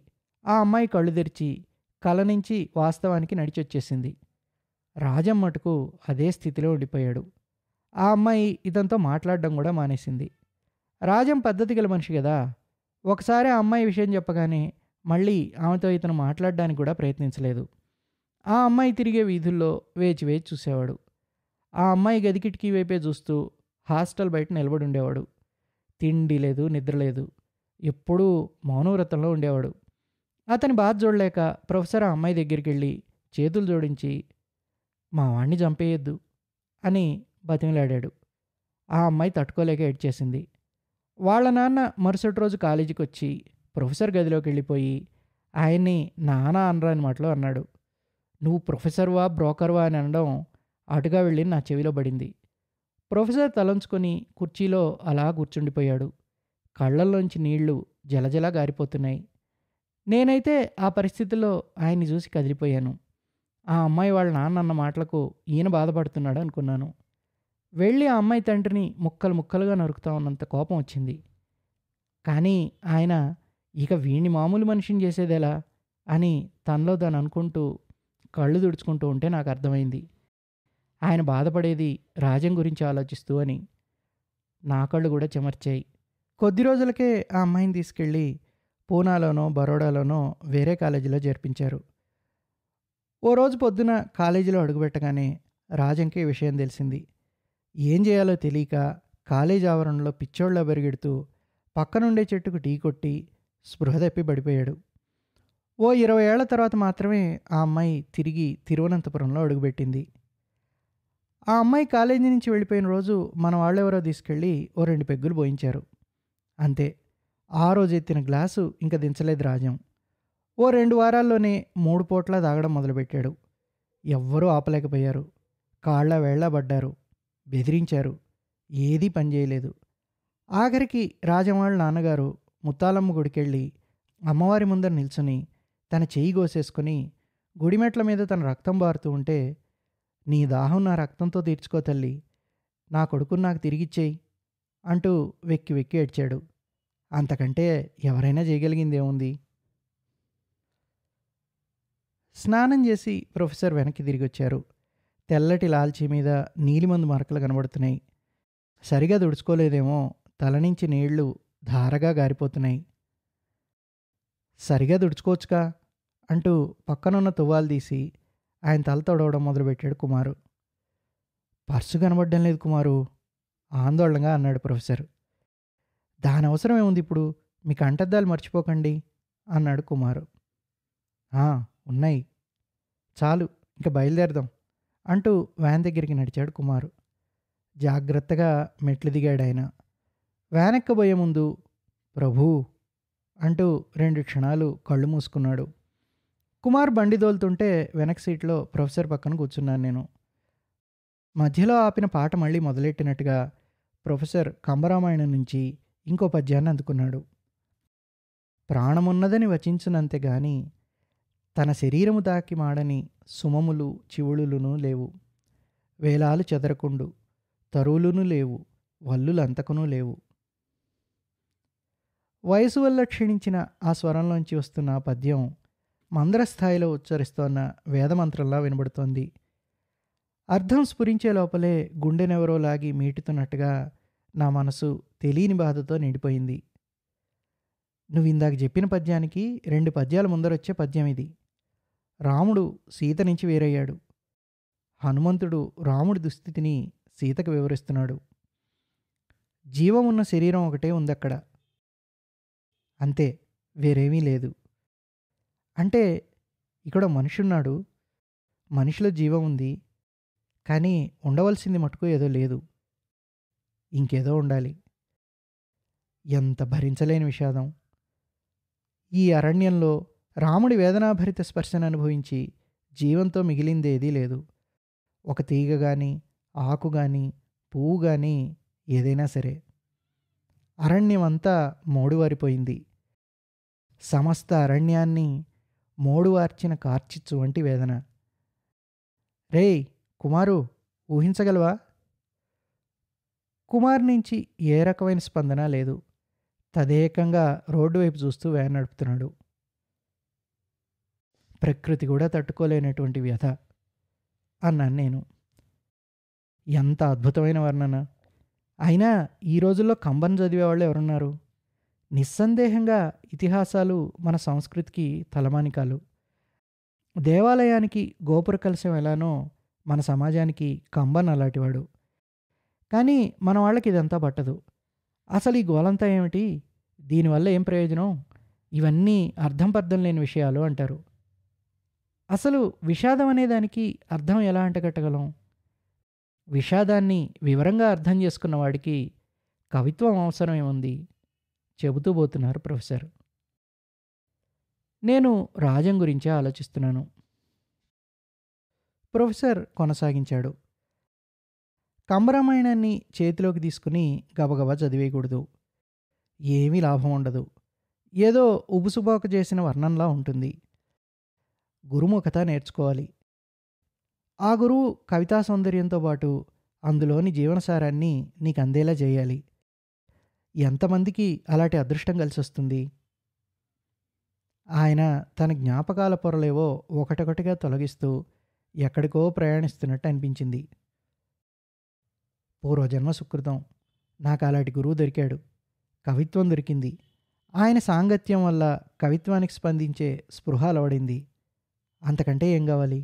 ఆ అమ్మాయి కళ్ళు తెరిచి కల నుంచి వాస్తవానికి నడిచొచ్చేసింది రాజం మటుకు అదే స్థితిలో ఉండిపోయాడు ఆ అమ్మాయి ఇతనితో మాట్లాడడం కూడా మానేసింది రాజం పద్ధతి గల మనిషి కదా ఒకసారి ఆ అమ్మాయి విషయం చెప్పగానే మళ్ళీ ఆమెతో ఇతను మాట్లాడడానికి కూడా ప్రయత్నించలేదు ఆ అమ్మాయి తిరిగే వీధుల్లో వేచి వేచి చూసేవాడు ఆ అమ్మాయి గది కిటికీ వైపే చూస్తూ హాస్టల్ బయట నిలబడి ఉండేవాడు తిండి లేదు నిద్ర లేదు ఎప్పుడూ మౌనవ్రతంలో ఉండేవాడు అతని బాధ చూడలేక ప్రొఫెసర్ ఆ అమ్మాయి దగ్గరికి వెళ్ళి చేతులు జోడించి మా వాణ్ణి చంపేయొద్దు అని బతిమిలాడాడు ఆ అమ్మాయి తట్టుకోలేక ఏడ్చేసింది వాళ్ళ నాన్న మరుసటి రోజు కాలేజీకి వచ్చి ప్రొఫెసర్ గదిలోకి వెళ్ళిపోయి ఆయన్ని నానా అనరాని మాటలో అన్నాడు నువ్వు ప్రొఫెసర్వా బ్రోకర్వా అని అనడం అటుగా వెళ్ళి నా చెవిలో పడింది ప్రొఫెసర్ తలంచుకొని కుర్చీలో అలా కూర్చుండిపోయాడు కళ్ళల్లోంచి నీళ్లు జలజల గారిపోతున్నాయి నేనైతే ఆ పరిస్థితిలో ఆయన్ని చూసి కదిలిపోయాను ఆ అమ్మాయి వాళ్ళ నాన్న అన్న మాటలకు ఈయన బాధపడుతున్నాడు అనుకున్నాను వెళ్ళి ఆ అమ్మాయి తండ్రిని ముక్కలు ముక్కలుగా నరుకుతా ఉన్నంత కోపం వచ్చింది కానీ ఆయన ఇక వీణి మామూలు మనిషిని చేసేదేలా అని తనలో తను అనుకుంటూ కళ్ళు తుడుచుకుంటూ ఉంటే నాకు అర్థమైంది ఆయన బాధపడేది రాజం గురించి ఆలోచిస్తూ అని నా కళ్ళు కూడా చెమర్చాయి కొద్ది రోజులకే ఆ అమ్మాయిని తీసుకెళ్ళి పూనాలోనో బరోడాలోనో వేరే కాలేజీలో చేర్పించారు ఓ రోజు పొద్దున కాలేజీలో అడుగుపెట్టగానే రాజంకే విషయం తెలిసింది ఏం చేయాలో తెలియక కాలేజ్ ఆవరణలో పిచ్చోళ్ళ పరిగెడుతూ పక్కనుండే చెట్టుకు టీ కొట్టి స్పృహ తప్పి పడిపోయాడు ఓ ఇరవై ఏళ్ల తర్వాత మాత్రమే ఆ అమ్మాయి తిరిగి తిరువనంతపురంలో అడుగుపెట్టింది ఆ అమ్మాయి కాలేజీ నుంచి వెళ్ళిపోయిన రోజు మన వాళ్ళెవరో తీసుకెళ్ళి ఓ రెండు పెగ్గులు పోయించారు అంతే ఆ రోజు ఎత్తిన గ్లాసు ఇంకా దించలేదు రాజం ఓ రెండు వారాల్లోనే మూడు పూట్ల తాగడం మొదలుపెట్టాడు ఎవ్వరూ ఆపలేకపోయారు కాళ్ళ వేళ్ళ పడ్డారు బెదిరించారు ఏదీ పనిచేయలేదు ఆఖరికి రాజవాళ్ళ నాన్నగారు ముత్తాలమ్మ గుడికెళ్ళి అమ్మవారి ముందర నిల్చుని తన చేయి గోసేసుకుని గుడిమెట్ల మీద తన రక్తం బారుతూ ఉంటే నీ దాహం నా రక్తంతో తీర్చుకో తల్లి నా కొడుకును నాకు తిరిగిచ్చేయి అంటూ వెక్కి వెక్కి ఏడ్చాడు అంతకంటే ఎవరైనా చేయగలిగిందేముంది స్నానం చేసి ప్రొఫెసర్ వెనక్కి తిరిగి వచ్చారు తెల్లటి లాల్చీ మీద నీలిమందు మరకలు కనబడుతున్నాయి సరిగా దుడుచుకోలేదేమో తల నుంచి నీళ్లు ధారగా గారిపోతున్నాయి సరిగా దుడుచుకోవచ్చుగా అంటూ పక్కనున్న తువ్వాలు తీసి ఆయన తల తొడవడం మొదలుపెట్టాడు కుమారు పర్సు కనబడడం లేదు కుమారు ఆందోళనగా అన్నాడు ప్రొఫెసర్ దాని అవసరం ఏముంది ఇప్పుడు మీ కంటద్దాలు మర్చిపోకండి అన్నాడు కుమారు ఉన్నాయి చాలు ఇంకా బయలుదేరదాం అంటూ వ్యాన్ దగ్గరికి నడిచాడు కుమారు జాగ్రత్తగా మెట్లు దిగాడు ఆయన వ్యాన్ ఎక్కబోయే ముందు ప్రభూ అంటూ రెండు క్షణాలు కళ్ళు మూసుకున్నాడు కుమార్ బండి దోలుతుంటే వెనక సీట్లో ప్రొఫెసర్ పక్కన కూర్చున్నాను నేను మధ్యలో ఆపిన పాట మళ్ళీ మొదలెట్టినట్టుగా ప్రొఫెసర్ కంబరామాయణం నుంచి ఇంకో పద్యాన్ని అందుకున్నాడు ప్రాణమున్నదని వచించినంతే గాని తన శరీరము దాకి మాడని సుమములు చివుళులును లేవు వేలాలు చెదరకుండు తరువులును లేవు వల్లులంతకునూ లేవు వయసు వల్ల క్షీణించిన ఆ స్వరంలోంచి వస్తున్న పద్యం మంద్రస్థాయిలో ఉచ్చరిస్తోన్న వేదమంత్రంలా వినబడుతోంది అర్థం స్ఫురించే లోపలే గుండెనెవరో లాగి మీటుతున్నట్టుగా నా మనసు తెలియని బాధతో నిండిపోయింది నువ్వు ఇందాక చెప్పిన పద్యానికి రెండు పద్యాల ముందరొచ్చే పద్యం ఇది రాముడు సీత నుంచి వేరయ్యాడు హనుమంతుడు రాముడి దుస్థితిని సీతకు వివరిస్తున్నాడు జీవం ఉన్న శరీరం ఒకటే ఉందక్కడ అంతే వేరేమీ లేదు అంటే ఇక్కడ మనిషి ఉన్నాడు మనిషిలో జీవం ఉంది కానీ ఉండవలసింది మటుకు ఏదో లేదు ఇంకేదో ఉండాలి ఎంత భరించలేని విషాదం ఈ అరణ్యంలో రాముడి వేదనాభరిత స్పర్శను అనుభవించి జీవంతో మిగిలిందేదీ లేదు ఒక తీగ కానీ ఆకు కానీ పువ్వు కానీ ఏదైనా సరే అరణ్యం అంతా మోడువారిపోయింది సమస్త అరణ్యాన్ని మోడు ఆర్చిన కార్చిచ్చు వంటి వేదన రే కుమారు ఊహించగలవా కుమార్ నుంచి ఏ రకమైన స్పందన లేదు తదేకంగా రోడ్డు వైపు చూస్తూ వ్యాన్ నడుపుతున్నాడు ప్రకృతి కూడా తట్టుకోలేనటువంటి వ్యథ అన్నాను నేను ఎంత అద్భుతమైన వర్ణన అయినా ఈ రోజుల్లో కంబన్ చదివేవాళ్ళు ఎవరున్నారు నిస్సందేహంగా ఇతిహాసాలు మన సంస్కృతికి తలమానికాలు దేవాలయానికి గోపుర కలశం ఎలానో మన సమాజానికి కంబన్ అలాంటివాడు కానీ మన వాళ్ళకి ఇదంతా పట్టదు అసలు ఈ గోలంతా ఏమిటి దీనివల్ల ఏం ప్రయోజనం ఇవన్నీ అర్థం పర్థం లేని విషయాలు అంటారు అసలు విషాదం అనేదానికి అర్థం ఎలా అంటగట్టగలం విషాదాన్ని వివరంగా అర్థం చేసుకున్న వాడికి కవిత్వం అవసరమేముంది చెబుతూ పోతున్నారు ప్రొఫెసర్ నేను రాజం గురించే ఆలోచిస్తున్నాను ప్రొఫెసర్ కొనసాగించాడు కంబరామాయణాన్ని చేతిలోకి తీసుకుని గబగబా చదివేయకూడదు ఏమీ లాభం ఉండదు ఏదో ఉబుసుబాకు చేసిన వర్ణంలా ఉంటుంది గురుముఖత నేర్చుకోవాలి ఆ గురువు కవితా సౌందర్యంతో పాటు అందులోని జీవనసారాన్ని నీకు అందేలా చేయాలి ఎంతమందికి అలాంటి అదృష్టం కలిసి వస్తుంది ఆయన తన జ్ఞాపకాల పొరలేవో ఒకటొకటిగా తొలగిస్తూ ఎక్కడికో ప్రయాణిస్తున్నట్టు అనిపించింది పూర్వజన్మ సుకృతం నాకు అలాంటి గురువు దొరికాడు కవిత్వం దొరికింది ఆయన సాంగత్యం వల్ల కవిత్వానికి స్పందించే స్పృహ అలవడింది అంతకంటే ఏం కావాలి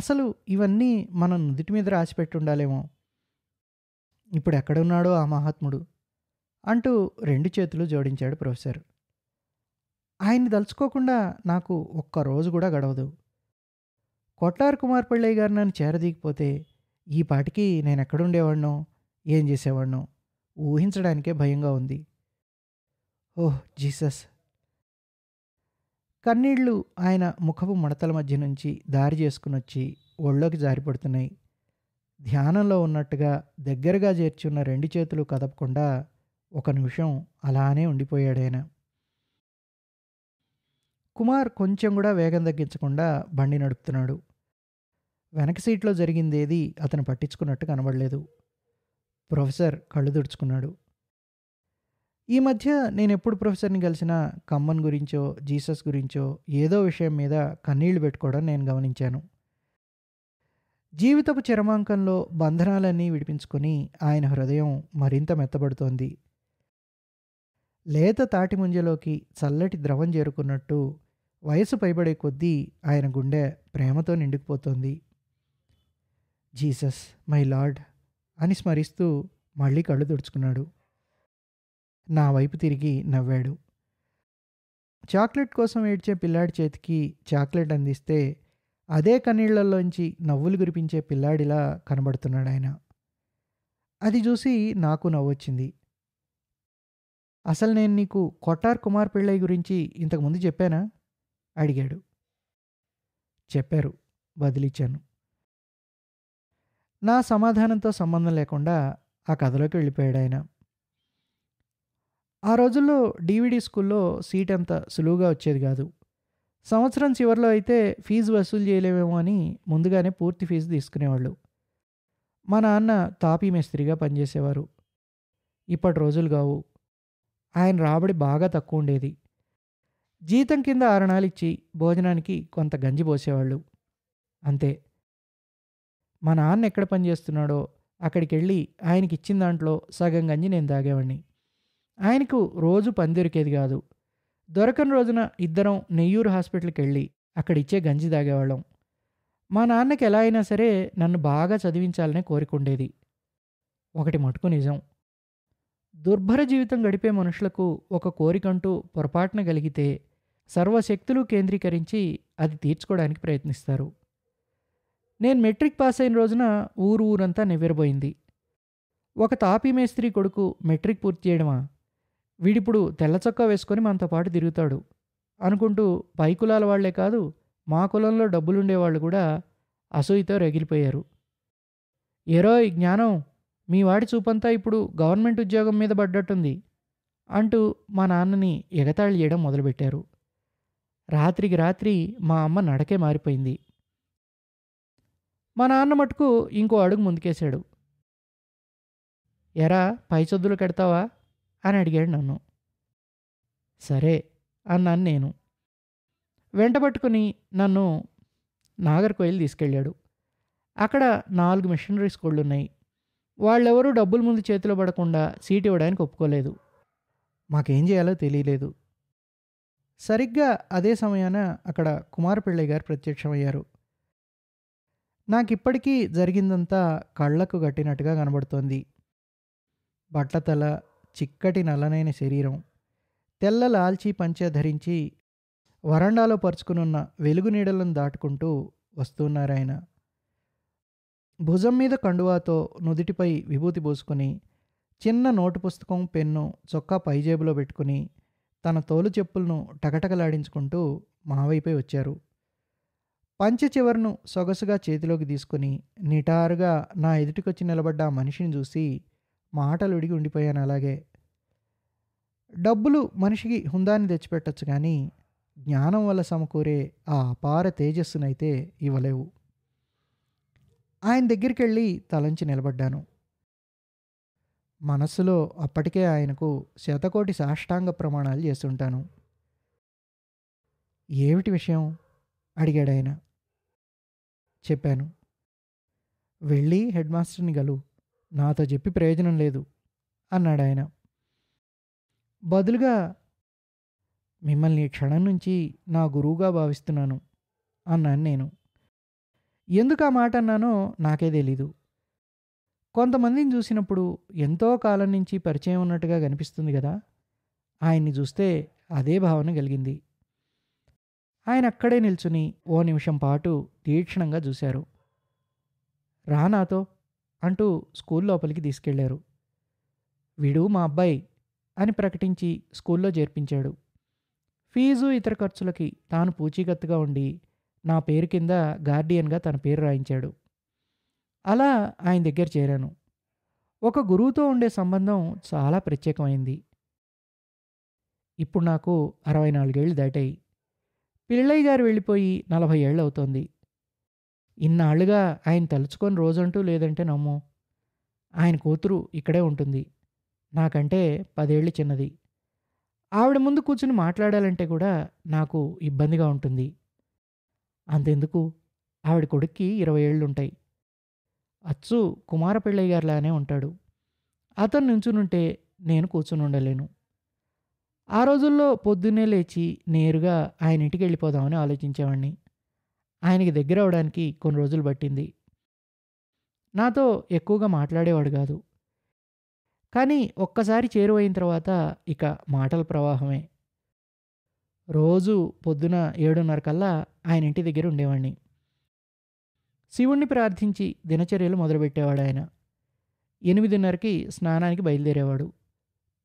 అసలు ఇవన్నీ మనం నుదుటి మీద రాసిపెట్టుండాలేమో ఇప్పుడు ఎక్కడున్నాడో ఆ మహాత్ముడు అంటూ రెండు చేతులు జోడించాడు ప్రొఫెసర్ ఆయన్ని దలుచుకోకుండా నాకు ఒక్క రోజు కూడా గడవదు కొట్లార్ కుమార్ పళ్ళయ్య గారు నన్ను చేరదీగిపోతే ఈ పాటికి నేను ఎక్కడుండేవాడినో ఏం చేసేవాడినో ఊహించడానికే భయంగా ఉంది ఓహ్ జీసస్ కన్నీళ్లు ఆయన ముఖపు మడతల మధ్య నుంచి దారి చేసుకుని వచ్చి ఒళ్ళోకి జారిపడుతున్నాయి ధ్యానంలో ఉన్నట్టుగా దగ్గరగా చేర్చున్న రెండు చేతులు కదపకుండా ఒక నిమిషం అలానే ఉండిపోయాడాయన కుమార్ కొంచెం కూడా వేగం తగ్గించకుండా బండి నడుపుతున్నాడు వెనక సీట్లో జరిగిందేది అతను పట్టించుకున్నట్టు కనబడలేదు ప్రొఫెసర్ కళ్ళు దుడుచుకున్నాడు ఈ మధ్య నేను ఎప్పుడు ప్రొఫెసర్ని కలిసినా కమ్మన్ గురించో జీసస్ గురించో ఏదో విషయం మీద కన్నీళ్లు పెట్టుకోవడం నేను గమనించాను జీవితపు చరమాంకంలో బంధనాలన్నీ విడిపించుకొని ఆయన హృదయం మరింత మెత్తబడుతోంది లేత తాటి ముంజలోకి చల్లటి ద్రవం చేరుకున్నట్టు వయసు పైబడే కొద్దీ ఆయన గుండె ప్రేమతో నిండుకుపోతుంది జీసస్ మై లార్డ్ అని స్మరిస్తూ మళ్ళీ కళ్ళు తుడుచుకున్నాడు నా వైపు తిరిగి నవ్వాడు చాక్లెట్ కోసం ఏడ్చే పిల్లాడి చేతికి చాక్లెట్ అందిస్తే అదే కన్నీళ్లలోంచి నవ్వులు గురిపించే పిల్లాడిలా కనబడుతున్నాడు ఆయన అది చూసి నాకు నవ్వొచ్చింది అసలు నేను నీకు కొట్టార్ కుమార్ పిళ్ళయ్య గురించి ఇంతకుముందు చెప్పానా అడిగాడు చెప్పారు బదిలిచ్చాను నా సమాధానంతో సంబంధం లేకుండా ఆ కథలోకి వెళ్ళిపోయాడు ఆయన ఆ రోజుల్లో డీవీడీ స్కూల్లో సీట్ అంత సులువుగా వచ్చేది కాదు సంవత్సరం చివరిలో అయితే ఫీజు వసూలు చేయలేమేమో అని ముందుగానే పూర్తి ఫీజు తీసుకునేవాళ్ళు మా నాన్న తాపీ మేస్త్రిగా పనిచేసేవారు ఇప్పటి రోజులు కావు ఆయన రాబడి బాగా తక్కువ ఉండేది జీతం కింద ఆరణాలిచ్చి భోజనానికి కొంత గంజి పోసేవాళ్ళు అంతే మా నాన్న ఎక్కడ పనిచేస్తున్నాడో అక్కడికి వెళ్ళి ఆయనకి ఇచ్చిన దాంట్లో సగం గంజి నేను తాగేవాడిని ఆయనకు రోజు పని దొరికేది కాదు దొరకని రోజున ఇద్దరం నెయ్యూరు హాస్పిటల్కి వెళ్ళి అక్కడిచ్చే గంజి తాగేవాళ్ళం మా నాన్నకి ఎలా అయినా సరే నన్ను బాగా చదివించాలనే కోరికుండేది ఉండేది ఒకటి మటుకు నిజం దుర్భర జీవితం గడిపే మనుషులకు ఒక కోరికంటూ పొరపాటున కలిగితే సర్వశక్తులు కేంద్రీకరించి అది తీర్చుకోవడానికి ప్రయత్నిస్తారు నేను మెట్రిక్ పాస్ అయిన రోజున ఊరు ఊరంతా నెవ్వెరబోయింది ఒక తాపీ మేస్త్రి కొడుకు మెట్రిక్ పూర్తి చేయడమా వీడిప్పుడు తెల్లచొక్కా వేసుకొని మనతో పాటు తిరుగుతాడు అనుకుంటూ పై కులాల వాళ్లే కాదు మా కులంలో డబ్బులుండేవాళ్ళు కూడా అసూయతో రగిలిపోయారు ఏరోయ్ జ్ఞానం మీ వాడి చూపంతా ఇప్పుడు గవర్నమెంట్ ఉద్యోగం మీద పడ్డట్టుంది అంటూ మా నాన్నని ఎగతాళి చేయడం మొదలుపెట్టారు రాత్రికి రాత్రి మా అమ్మ నడకే మారిపోయింది మా నాన్న మటుకు ఇంకో అడుగు ముందుకేశాడు ఎరా పై చదువులు కడతావా అని అడిగాడు నన్ను సరే అన్నాను నేను వెంట పట్టుకుని నన్ను నాగర్కోయిల్ తీసుకెళ్ళాడు అక్కడ నాలుగు మిషనరీ స్కూళ్ళు ఉన్నాయి వాళ్ళెవరూ డబ్బులు ముందు చేతిలో పడకుండా సీట్ ఇవ్వడానికి ఒప్పుకోలేదు మాకేం చేయాలో తెలియలేదు సరిగ్గా అదే సమయాన అక్కడ కుమార్ పిళ్ళయ్య గారు ప్రత్యక్షమయ్యారు నాకు ఇప్పటికీ జరిగిందంతా కళ్ళకు కట్టినట్టుగా కనబడుతోంది బట్టతల చిక్కటి నల్లనైన శరీరం తెల్ల లాల్చి పంచె ధరించి వరండాలో పరుచుకునున్న వెలుగు నీడలను దాటుకుంటూ వస్తున్నారాయన భుజం మీద కండువాతో నుదిటిపై విభూతి పోసుకుని చిన్న నోటు పుస్తకం పెన్ను చొక్కా పైజేబులో పెట్టుకుని తన తోలు చెప్పులను టకటకలాడించుకుంటూ మావైపై వచ్చారు పంచె చివరను సొగసుగా చేతిలోకి తీసుకుని నిటారుగా నా ఎదుటికొచ్చి నిలబడ్డ ఆ మనిషిని చూసి మాటలు ఉడిగి ఉండిపోయాను అలాగే డబ్బులు మనిషికి హుందాన్ని తెచ్చిపెట్టచ్చు కానీ జ్ఞానం వల్ల సమకూరే ఆ అపార తేజస్సునైతే ఇవ్వలేవు ఆయన దగ్గరికి వెళ్ళి తలంచి నిలబడ్డాను మనస్సులో అప్పటికే ఆయనకు శతకోటి సాష్టాంగ ప్రమాణాలు చేస్తుంటాను ఏమిటి విషయం అడిగాడు ఆయన చెప్పాను వెళ్ళి హెడ్ మాస్టర్ని గలు నాతో చెప్పి ప్రయోజనం లేదు అన్నాడు ఆయన బదులుగా మిమ్మల్ని క్షణం నుంచి నా గురువుగా భావిస్తున్నాను అన్నాను నేను ఎందుకు ఆ మాట అన్నానో నాకే తెలీదు కొంతమందిని చూసినప్పుడు ఎంతో కాలం నుంచి పరిచయం ఉన్నట్టుగా కనిపిస్తుంది కదా ఆయన్ని చూస్తే అదే భావన కలిగింది ఆయన అక్కడే నిల్చుని ఓ నిమిషం పాటు తీక్షణంగా చూశారు రా నాతో అంటూ స్కూల్ లోపలికి తీసుకెళ్లారు విడు మా అబ్బాయి అని ప్రకటించి స్కూల్లో చేర్పించాడు ఫీజు ఇతర ఖర్చులకి తాను పూచీకత్తుగా ఉండి నా పేరు కింద గార్డియన్గా తన పేరు రాయించాడు అలా ఆయన దగ్గర చేరాను ఒక గురువుతో ఉండే సంబంధం చాలా ప్రత్యేకమైంది ఇప్పుడు నాకు అరవై నాలుగేళ్ళు దాటాయి పిళ్ళయ్య గారు వెళ్ళిపోయి నలభై ఏళ్ళు అవుతోంది ఇన్నాళ్ళుగా ఆయన తలుచుకొని రోజంటూ లేదంటే నమ్ము ఆయన కూతురు ఇక్కడే ఉంటుంది నాకంటే పదేళ్ళు చిన్నది ఆవిడ ముందు కూర్చుని మాట్లాడాలంటే కూడా నాకు ఇబ్బందిగా ఉంటుంది అంతెందుకు ఆవిడ కొడుక్కి ఇరవై ఏళ్ళుంటాయి అచ్చు కుమార పిళ్ళయ్య గారిలానే ఉంటాడు అతను నుంచునుంటే నేను కూర్చుని ఉండలేను ఆ రోజుల్లో పొద్దున్నే లేచి నేరుగా ఆయన ఇంటికి వెళ్ళిపోదామని ఆలోచించేవాడిని ఆయనకి దగ్గర అవడానికి కొన్ని రోజులు పట్టింది నాతో ఎక్కువగా మాట్లాడేవాడు కాదు కానీ ఒక్కసారి చేరువైన తర్వాత ఇక మాటల ప్రవాహమే రోజు పొద్దున ఏడున్నర కల్లా ఆయన ఇంటి దగ్గర ఉండేవాడిని శివుణ్ణి ప్రార్థించి దినచర్యలు మొదలుపెట్టేవాడు ఆయన ఎనిమిదిన్నరకి స్నానానికి బయలుదేరేవాడు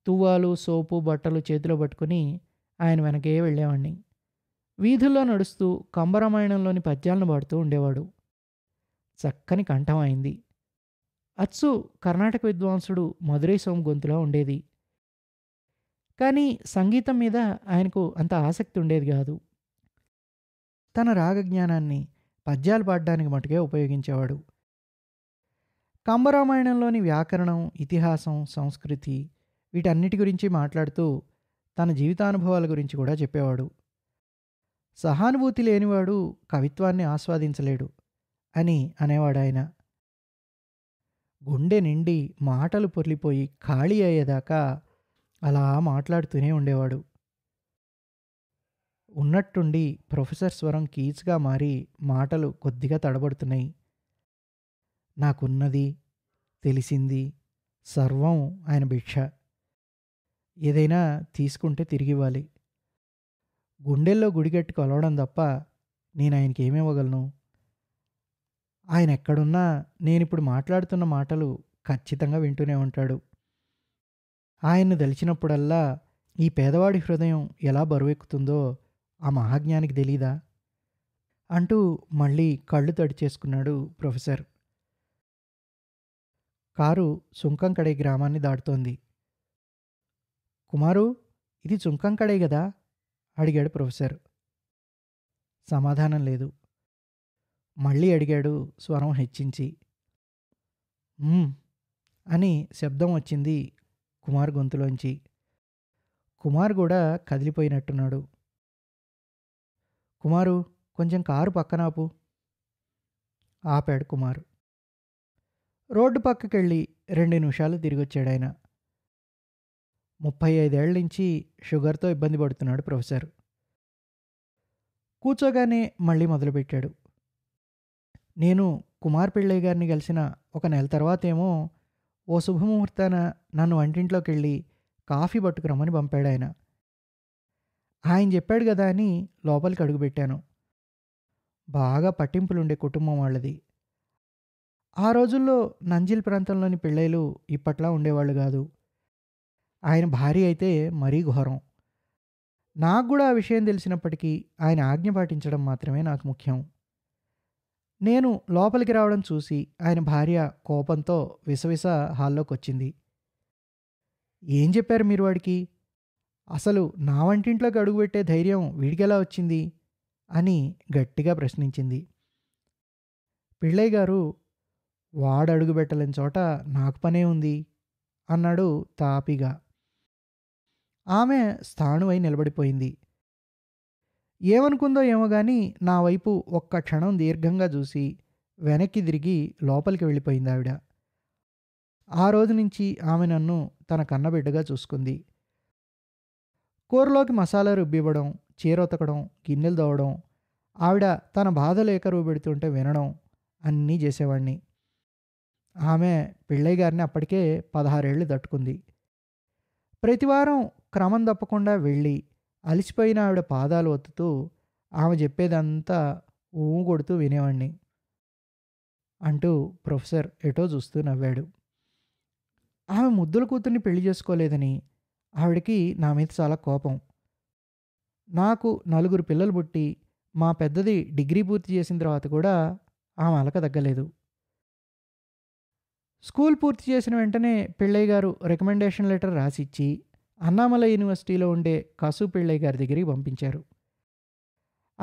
తువ్వాలు సోపు బట్టలు చేతిలో పట్టుకుని ఆయన వెనకే వెళ్ళేవాడిని వీధుల్లో నడుస్తూ కంబరామాయణంలోని పద్యాలను పాడుతూ ఉండేవాడు చక్కని కంఠం అయింది అచ్చు కర్ణాటక విద్వాంసుడు మధురై సోమ్ గొంతులో ఉండేది కానీ సంగీతం మీద ఆయనకు అంత ఆసక్తి ఉండేది కాదు తన రాగ జ్ఞానాన్ని పద్యాలు పాడడానికి మటుకే ఉపయోగించేవాడు కంబరామాయణంలోని వ్యాకరణం ఇతిహాసం సంస్కృతి వీటన్నిటి గురించి మాట్లాడుతూ తన జీవితానుభవాల గురించి కూడా చెప్పేవాడు సహానుభూతి లేనివాడు కవిత్వాన్ని ఆస్వాదించలేడు అని అనేవాడు ఆయన గుండె నిండి మాటలు పొర్లిపోయి ఖాళీ అయ్యేదాకా అలా మాట్లాడుతూనే ఉండేవాడు ఉన్నట్టుండి ప్రొఫెసర్ స్వరం కీచ్గా మారి మాటలు కొద్దిగా తడబడుతున్నాయి నాకున్నది తెలిసింది సర్వం ఆయన భిక్ష ఏదైనా తీసుకుంటే తిరిగి ఇవ్వాలి గుండెల్లో గుడిగట్టు కొలవడం తప్ప నేను ఆయనకి ఏమివ్వగలను ఆయన ఎక్కడున్నా నేను ఇప్పుడు మాట్లాడుతున్న మాటలు ఖచ్చితంగా వింటూనే ఉంటాడు ఆయన్ను తలిచినప్పుడల్లా ఈ పేదవాడి హృదయం ఎలా బరువెక్కుతుందో ఆ మహాజ్ఞానికి తెలీదా అంటూ మళ్ళీ కళ్ళు తడి చేసుకున్నాడు ప్రొఫెసర్ కారు సుంకంకడే గ్రామాన్ని దాటుతోంది కుమారు ఇది సుంకంకడే కదా అడిగాడు ప్రొఫెసర్ సమాధానం లేదు మళ్ళీ అడిగాడు స్వరం హెచ్చించి అని శబ్దం వచ్చింది కుమార్ గొంతులోంచి కుమార్ కూడా కదిలిపోయినట్టున్నాడు కుమారు కొంచెం కారు పక్కనాపు ఆపాడు కుమారు రోడ్డు పక్కకెళ్ళి రెండు నిమిషాలు తిరిగొచ్చాడు ఆయన ముప్పై ఐదేళ్ల నుంచి షుగర్తో ఇబ్బంది పడుతున్నాడు ప్రొఫెసర్ కూర్చోగానే మళ్ళీ మొదలుపెట్టాడు నేను కుమార్ పిళ్ళయ్య గారిని కలిసిన ఒక నెల తర్వాతేమో ఓ శుభముహూర్తాన నన్ను వంటింట్లోకి వెళ్ళి కాఫీ పట్టుకురమ్మని పంపాడు ఆయన ఆయన చెప్పాడు కదా అని లోపలికి అడుగుపెట్టాను బాగా పట్టింపులుండే కుటుంబం వాళ్ళది ఆ రోజుల్లో నంజిల్ ప్రాంతంలోని పిల్లలు ఇప్పట్లా ఉండేవాళ్ళు కాదు ఆయన భార్య అయితే మరీ ఘోరం నాకు కూడా ఆ విషయం తెలిసినప్పటికీ ఆయన ఆజ్ఞ పాటించడం మాత్రమే నాకు ముఖ్యం నేను లోపలికి రావడం చూసి ఆయన భార్య కోపంతో విసవిస హాల్లోకి వచ్చింది ఏం చెప్పారు మీరు వాడికి అసలు నా వంటింట్లోకి అడుగుపెట్టే ధైర్యం వీడికెలా వచ్చింది అని గట్టిగా ప్రశ్నించింది పిళ్ళయ్య గారు వాడు అడుగుపెట్టలేని చోట నాకు పనే ఉంది అన్నాడు తాపిగా ఆమె స్థాణువై నిలబడిపోయింది ఏమనుకుందో ఏమో కానీ నా వైపు ఒక్క క్షణం దీర్ఘంగా చూసి వెనక్కి తిరిగి లోపలికి వెళ్ళిపోయింది ఆవిడ ఆ రోజు నుంచి ఆమె నన్ను తన కన్నబిడ్డగా చూసుకుంది కూరలోకి మసాలా రుబ్బివ్వడం చీరొతకడం గిన్నెలు దోవడం ఆవిడ తన బాధ లేఖ రూపెడుతుంటే వినడం అన్నీ చేసేవాడిని ఆమె పెళ్ళయ్య గారిని అప్పటికే పదహారేళ్ళు తట్టుకుంది ప్రతివారం క్రమం తప్పకుండా వెళ్ళి అలిసిపోయిన ఆవిడ పాదాలు ఒత్తుతూ ఆమె చెప్పేదంతా ఊ కొడుతూ వినేవాడిని అంటూ ప్రొఫెసర్ ఎటో చూస్తూ నవ్వాడు ఆమె ముద్దుల కూతుర్ని పెళ్లి చేసుకోలేదని ఆవిడకి నా మీద చాలా కోపం నాకు నలుగురు పిల్లలు పుట్టి మా పెద్దది డిగ్రీ పూర్తి చేసిన తర్వాత కూడా ఆమె అలక తగ్గలేదు స్కూల్ పూర్తి చేసిన వెంటనే పిళ్ళయ్య గారు రికమెండేషన్ లెటర్ రాసిచ్చి అన్నామల యూనివర్సిటీలో ఉండే కసు పిళ్ళయ్య గారి దగ్గరికి పంపించారు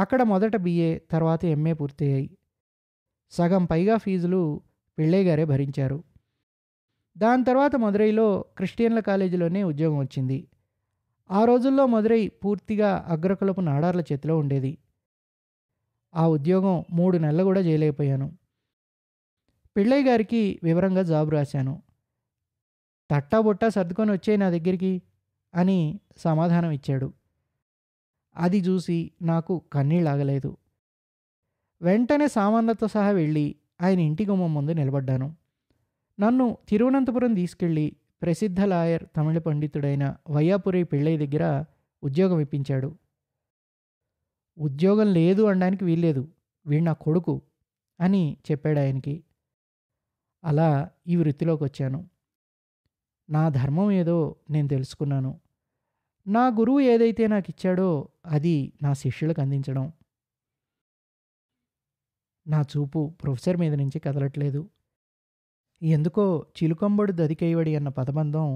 అక్కడ మొదట బిఏ తర్వాత ఎంఏ పూర్తయ్యాయి సగం పైగా ఫీజులు పిళ్ళయ్య గారే భరించారు దాని తర్వాత మదురైలో క్రిస్టియన్ల కాలేజీలోనే ఉద్యోగం వచ్చింది ఆ రోజుల్లో మదురై పూర్తిగా అగ్రకులపు నాడార్ల చేతిలో ఉండేది ఆ ఉద్యోగం మూడు నెలలు కూడా చేయలేకపోయాను పిళ్ళయ్య గారికి వివరంగా జాబ్ రాశాను తట్టా బొట్టా సర్దుకొని వచ్చే నా దగ్గరికి అని సమాధానం ఇచ్చాడు అది చూసి నాకు కన్నీళ్ళాగలేదు వెంటనే సామాన్లతో సహా వెళ్ళి ఆయన ఇంటి గుమ్మం ముందు నిలబడ్డాను నన్ను తిరువనంతపురం తీసుకెళ్ళి ప్రసిద్ధ లాయర్ తమిళ పండితుడైన వయ్యాపురి పెళ్ళయ్య దగ్గర ఉద్యోగం ఇప్పించాడు ఉద్యోగం లేదు అనడానికి వీల్లేదు వీడు నా కొడుకు అని చెప్పాడు ఆయనకి అలా ఈ వృత్తిలోకి వచ్చాను నా ధర్మం ఏదో నేను తెలుసుకున్నాను నా గురువు ఏదైతే నాకు ఇచ్చాడో అది నా శిష్యులకు అందించడం నా చూపు ప్రొఫెసర్ మీద నుంచి కదలట్లేదు ఎందుకో చిలుకంబడు దదికేయవడి అన్న పదబంధం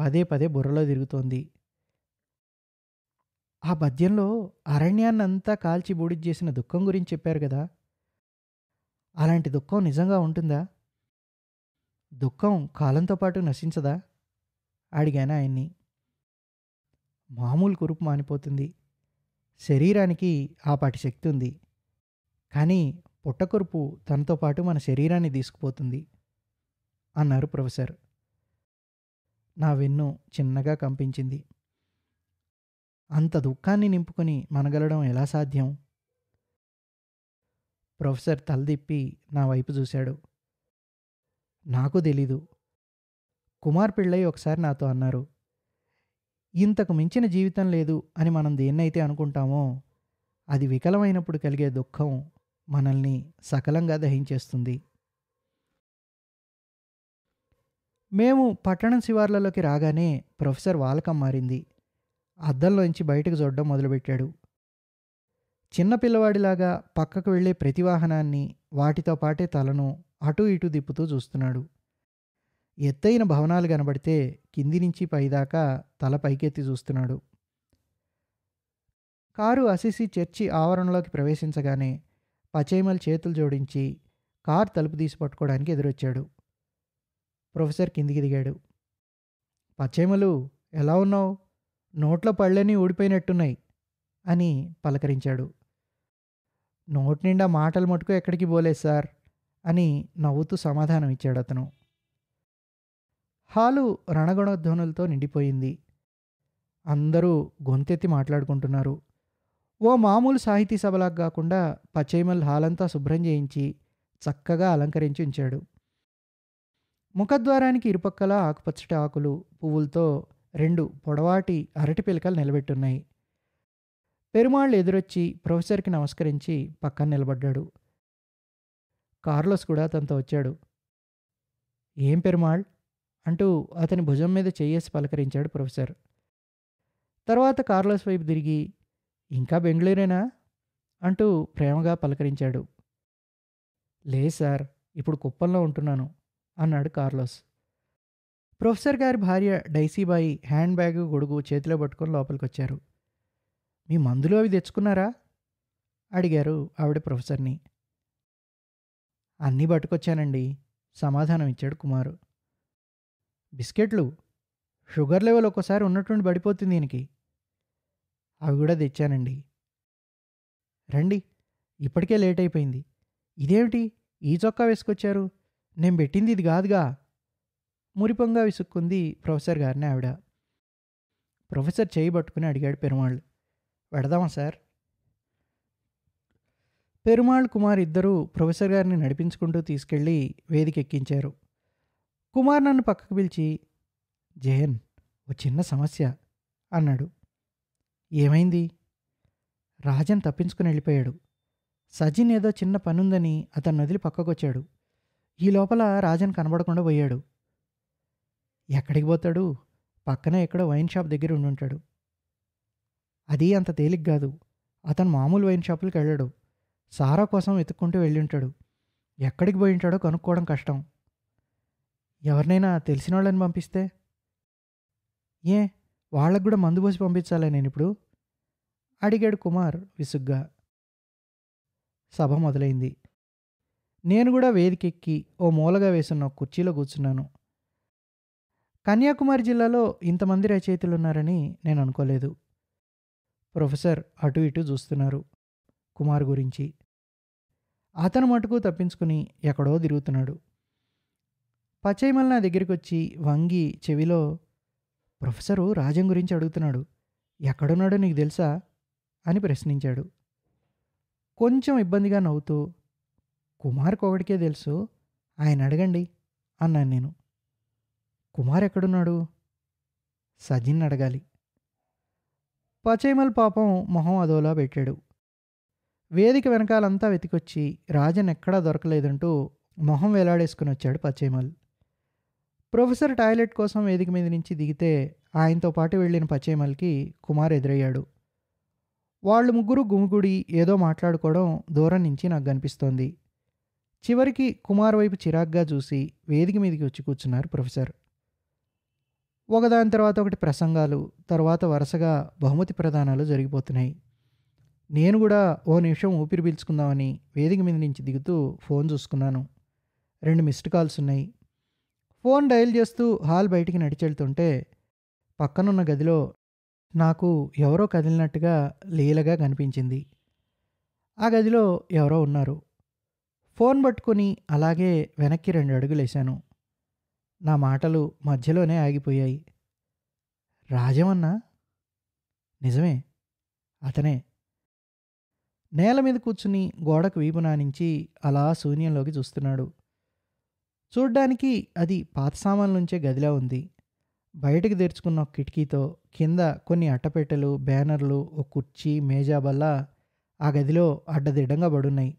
పదే పదే బుర్రలో తిరుగుతోంది ఆ పద్యంలో అరణ్యాన్నంతా కాల్చి బూడిద చేసిన దుఃఖం గురించి చెప్పారు కదా అలాంటి దుఃఖం నిజంగా ఉంటుందా దుఃఖం కాలంతో పాటు నశించదా అడిగాను ఆయన్ని మామూలు కురుపు మానిపోతుంది శరీరానికి ఆపాటి శక్తి ఉంది కానీ పుట్టకురుపు తనతో పాటు మన శరీరాన్ని తీసుకుపోతుంది అన్నారు ప్రొఫెసర్ నా వెన్ను చిన్నగా కంపించింది అంత దుఃఖాన్ని నింపుకొని మనగలడం ఎలా సాధ్యం ప్రొఫెసర్ తలదిప్పి నా వైపు చూశాడు నాకు తెలీదు కుమార్ పిళ్ళై ఒకసారి నాతో అన్నారు ఇంతకు మించిన జీవితం లేదు అని మనం దేన్నైతే అనుకుంటామో అది వికలమైనప్పుడు కలిగే దుఃఖం మనల్ని సకలంగా దహించేస్తుంది మేము పట్టణం శివార్లలోకి రాగానే ప్రొఫెసర్ వాలకం మారింది అద్దంలోంచి బయటకు చూడడం మొదలుపెట్టాడు చిన్న పిల్లవాడిలాగా పక్కకు వెళ్లే ప్రతి వాహనాన్ని వాటితో పాటే తలను అటూ ఇటూ దిప్పుతూ చూస్తున్నాడు ఎత్తైన భవనాలు కనబడితే కింది నుంచి పైదాకా తల పైకెత్తి చూస్తున్నాడు కారు అసిసి చర్చి ఆవరణలోకి ప్రవేశించగానే పచేమల్ చేతులు జోడించి కారు తలుపు తీసి పట్టుకోవడానికి ఎదురొచ్చాడు ప్రొఫెసర్ కిందికి దిగాడు పచ్చేమలు ఎలా ఉన్నావు నోట్లో పళ్ళని ఊడిపోయినట్టున్నాయి అని పలకరించాడు నోటి నిండా మాటలు మటుకు ఎక్కడికి పోలేదు సార్ అని నవ్వుతూ సమాధానం ఇచ్చాడు అతను హాలు రణగుణధ్వనులతో నిండిపోయింది అందరూ గొంతెత్తి మాట్లాడుకుంటున్నారు ఓ మామూలు సాహితీ సభలాగా కాకుండా పచ్చేమల్ హాలంతా శుభ్రం చేయించి చక్కగా అలంకరించి ఉంచాడు ముఖద్వారానికి ఇరుపక్కల ఆకుపచ్చటి ఆకులు పువ్వులతో రెండు పొడవాటి అరటి పిలకలు నిలబెట్టున్నాయి పెరుమాళ్ళు ఎదురొచ్చి ప్రొఫెసర్కి నమస్కరించి పక్కన నిలబడ్డాడు కార్లోస్ కూడా అతనితో వచ్చాడు ఏం పెరుమాళ్ అంటూ అతని భుజం మీద చేయేసి పలకరించాడు ప్రొఫెసర్ తర్వాత కార్లోస్ వైపు తిరిగి ఇంకా బెంగళూరేనా అంటూ ప్రేమగా పలకరించాడు లేదు సార్ ఇప్పుడు కుప్పంలో ఉంటున్నాను అన్నాడు కార్లోస్ ప్రొఫెసర్ గారి భార్య డైసీబాయి హ్యాండ్ బ్యాగ్ గొడుగు చేతిలో పట్టుకొని లోపలికి వచ్చారు మీ మందులు అవి తెచ్చుకున్నారా అడిగారు ఆవిడ ప్రొఫెసర్ని అన్నీ పట్టుకొచ్చానండి సమాధానం ఇచ్చాడు కుమారు బిస్కెట్లు షుగర్ లెవెల్ ఒక్కోసారి ఉన్నట్టుండి పడిపోతుంది దీనికి అవి కూడా తెచ్చానండి రండి ఇప్పటికే లేట్ అయిపోయింది ఇదేమిటి ఈ చొక్కా వేసుకొచ్చారు నేను పెట్టింది ఇది కాదుగా మురిపంగా విసుక్కుంది ప్రొఫెసర్ గారిని ఆవిడ ప్రొఫెసర్ చేయి పట్టుకుని అడిగాడు పెరుమాళ్ళు పెడదామా సార్ పెరుమాళ్ కుమార్ ఇద్దరూ ప్రొఫెసర్ గారిని నడిపించుకుంటూ తీసుకెళ్ళి వేదికెక్కించారు కుమార్ నన్ను పక్కకు పిలిచి జయన్ ఓ చిన్న సమస్య అన్నాడు ఏమైంది రాజన్ తప్పించుకుని వెళ్ళిపోయాడు సజిన్ ఏదో చిన్న పనుందని అతను వదిలి పక్కకొచ్చాడు ఈ లోపల రాజన్ కనబడకుండా పోయాడు ఎక్కడికి పోతాడు పక్కనే ఎక్కడో వైన్ షాప్ దగ్గర ఉండి ఉంటాడు అది అంత తేలిగ్ కాదు అతను మామూలు వైన్ షాపులకు వెళ్ళాడు సారా కోసం వెతుక్కుంటూ వెళ్ళి ఉంటాడు ఎక్కడికి పోయి ఉంటాడో కనుక్కోవడం కష్టం ఎవరినైనా తెలిసిన వాళ్ళని పంపిస్తే ఏ వాళ్ళకు కూడా మందు పోసి పంపించాలి నేను ఇప్పుడు అడిగాడు కుమార్ విసుగ్గా సభ మొదలైంది నేను కూడా వేదికెక్కి ఓ మూలగా వేసున్న కుర్చీలో కూర్చున్నాను కన్యాకుమారి జిల్లాలో ఇంతమంది రచయితలున్నారని నేను అనుకోలేదు ప్రొఫెసర్ అటు ఇటు చూస్తున్నారు కుమార్ గురించి అతను మటుకు తప్పించుకుని ఎక్కడో తిరుగుతున్నాడు పచ్చయ్యమల్ నా దగ్గరికి వచ్చి వంగి చెవిలో ప్రొఫెసరు రాజం గురించి అడుగుతున్నాడు ఎక్కడున్నాడో నీకు తెలుసా అని ప్రశ్నించాడు కొంచెం ఇబ్బందిగా నవ్వుతూ కుమార్ ఒకటికే తెలుసు ఆయన అడగండి అన్నాను నేను కుమార్ ఎక్కడున్నాడు సజిన్ అడగాలి పచేమల్ పాపం మొహం అదోలా పెట్టాడు వేదిక వెనకాలంతా వెతికొచ్చి రాజన్ ఎక్కడా దొరకలేదంటూ మొహం వేలాడేసుకుని వచ్చాడు పచేమల్ ప్రొఫెసర్ టాయిలెట్ కోసం వేదిక మీద నుంచి దిగితే ఆయనతో పాటు వెళ్ళిన పచేమల్కి కుమార్ ఎదురయ్యాడు వాళ్ళు ముగ్గురు గుమిగుడి ఏదో మాట్లాడుకోవడం దూరం నుంచి నాకు కనిపిస్తోంది చివరికి కుమార్ వైపు చిరాగ్గా చూసి వేదిక మీదకి వచ్చి కూర్చున్నారు ప్రొఫెసర్ ఒకదాని తర్వాత ఒకటి ప్రసంగాలు తర్వాత వరుసగా బహుమతి ప్రదానాలు జరిగిపోతున్నాయి నేను కూడా ఓ నిమిషం ఊపిరి పీల్చుకుందామని వేదిక మీద నుంచి దిగుతూ ఫోన్ చూసుకున్నాను రెండు మిస్డ్ కాల్స్ ఉన్నాయి ఫోన్ డయల్ చేస్తూ హాల్ బయటికి నడిచెళ్తుంటే పక్కనున్న గదిలో నాకు ఎవరో కదిలినట్టుగా లీలగా కనిపించింది ఆ గదిలో ఎవరో ఉన్నారు ఫోన్ పట్టుకుని అలాగే వెనక్కి రెండు అడుగులేశాను నా మాటలు మధ్యలోనే ఆగిపోయాయి రాజమన్నా నిజమే అతనే నేల మీద కూర్చుని గోడకు వీపు నానించి అలా శూన్యంలోకి చూస్తున్నాడు చూడ్డానికి అది పాత సామాన్ల నుంచే గదిలా ఉంది బయటకు తెరుచుకున్న కిటికీతో కింద కొన్ని అట్టపెట్టెలు బ్యానర్లు ఒక కుర్చీ మేజాబల్ల ఆ గదిలో అడ్డదిడ్డంగా పడున్నాయి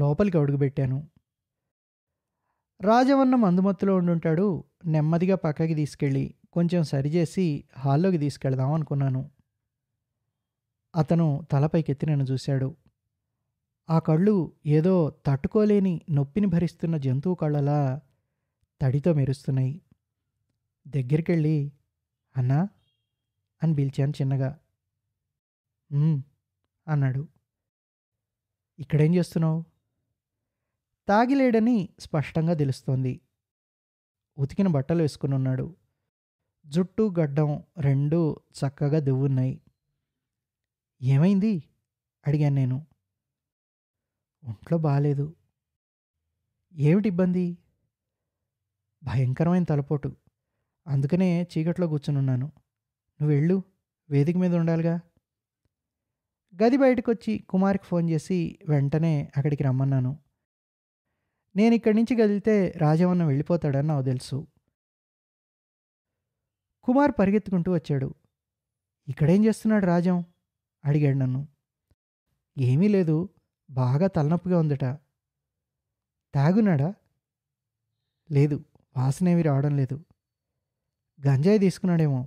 లోపలికి అడుగుపెట్టాను రాజవన్నం అందుమత్తులో ఉండుంటాడు నెమ్మదిగా పక్కకి తీసుకెళ్ళి కొంచెం సరిచేసి హాల్లోకి తీసుకెళ్దాం అనుకున్నాను అతను తలపైకెత్తి నన్ను చూశాడు ఆ కళ్ళు ఏదో తట్టుకోలేని నొప్పిని భరిస్తున్న జంతువు కళ్ళలా తడితో మెరుస్తున్నాయి దగ్గరికెళ్ళి అన్నా అని పిలిచాను చిన్నగా అన్నాడు ఇక్కడేం చేస్తున్నావు తాగిలేడని స్పష్టంగా తెలుస్తోంది ఉతికిన బట్టలు వేసుకుని ఉన్నాడు జుట్టు గడ్డం రెండూ చక్కగా దువ్వున్నాయి ఏమైంది అడిగాను నేను ఒంట్లో బాగాలేదు ఏమిటి ఇబ్బంది భయంకరమైన తలపోటు అందుకనే చీకట్లో కూర్చునున్నాను నువ్వు వెళ్ళు వేదిక మీద ఉండాలిగా గది బయటకు వచ్చి కుమార్కి ఫోన్ చేసి వెంటనే అక్కడికి రమ్మన్నాను నేను ఇక్కడి నుంచి కదిలితే రాజవన్న వెళ్ళిపోతాడని నాకు తెలుసు కుమార్ పరిగెత్తుకుంటూ వచ్చాడు ఇక్కడేం చేస్తున్నాడు రాజం అడిగాడు నన్ను ఏమీ లేదు బాగా తలనొప్పిగా ఉందట తాగున్నాడా లేదు వాసనేమి రావడం లేదు గంజాయి తీసుకున్నాడేమో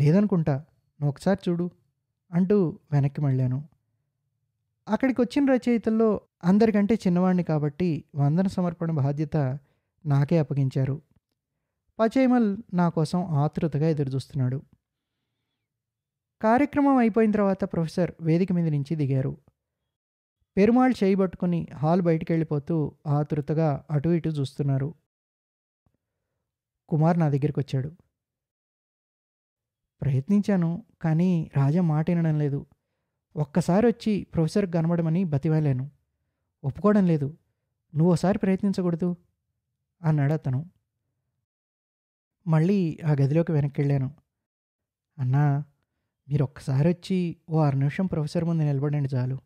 లేదనుకుంటా నువ్వు ఒకసారి చూడు అంటూ వెనక్కి మళ్ళాను అక్కడికి వచ్చిన రచయితల్లో అందరికంటే చిన్నవాడిని కాబట్టి వందన సమర్పణ బాధ్యత నాకే అప్పగించారు పచేమల్ నా కోసం ఆతృతగా ఎదురుచూస్తున్నాడు కార్యక్రమం అయిపోయిన తర్వాత ప్రొఫెసర్ వేదిక మీద నుంచి దిగారు పెరుమాళ్ చేయబట్టుకుని హాల్ బయటికి వెళ్ళిపోతూ ఆతృతగా అటు ఇటు చూస్తున్నారు కుమార్ నా దగ్గరికి వచ్చాడు ప్రయత్నించాను కానీ రాజా మాట వినడం లేదు ఒక్కసారి వచ్చి ప్రొఫెసర్ కనబడమని బతివేలాను ఒప్పుకోవడం లేదు నువ్వు ఒకసారి ప్రయత్నించకూడదు అన్నాడు అతను మళ్ళీ ఆ గదిలోకి వెనక్కి వెళ్ళాను అన్నా మీరు ఒక్కసారి వచ్చి ఓ అర నిమిషం ప్రొఫెసర్ ముందు నిలబడండి చాలు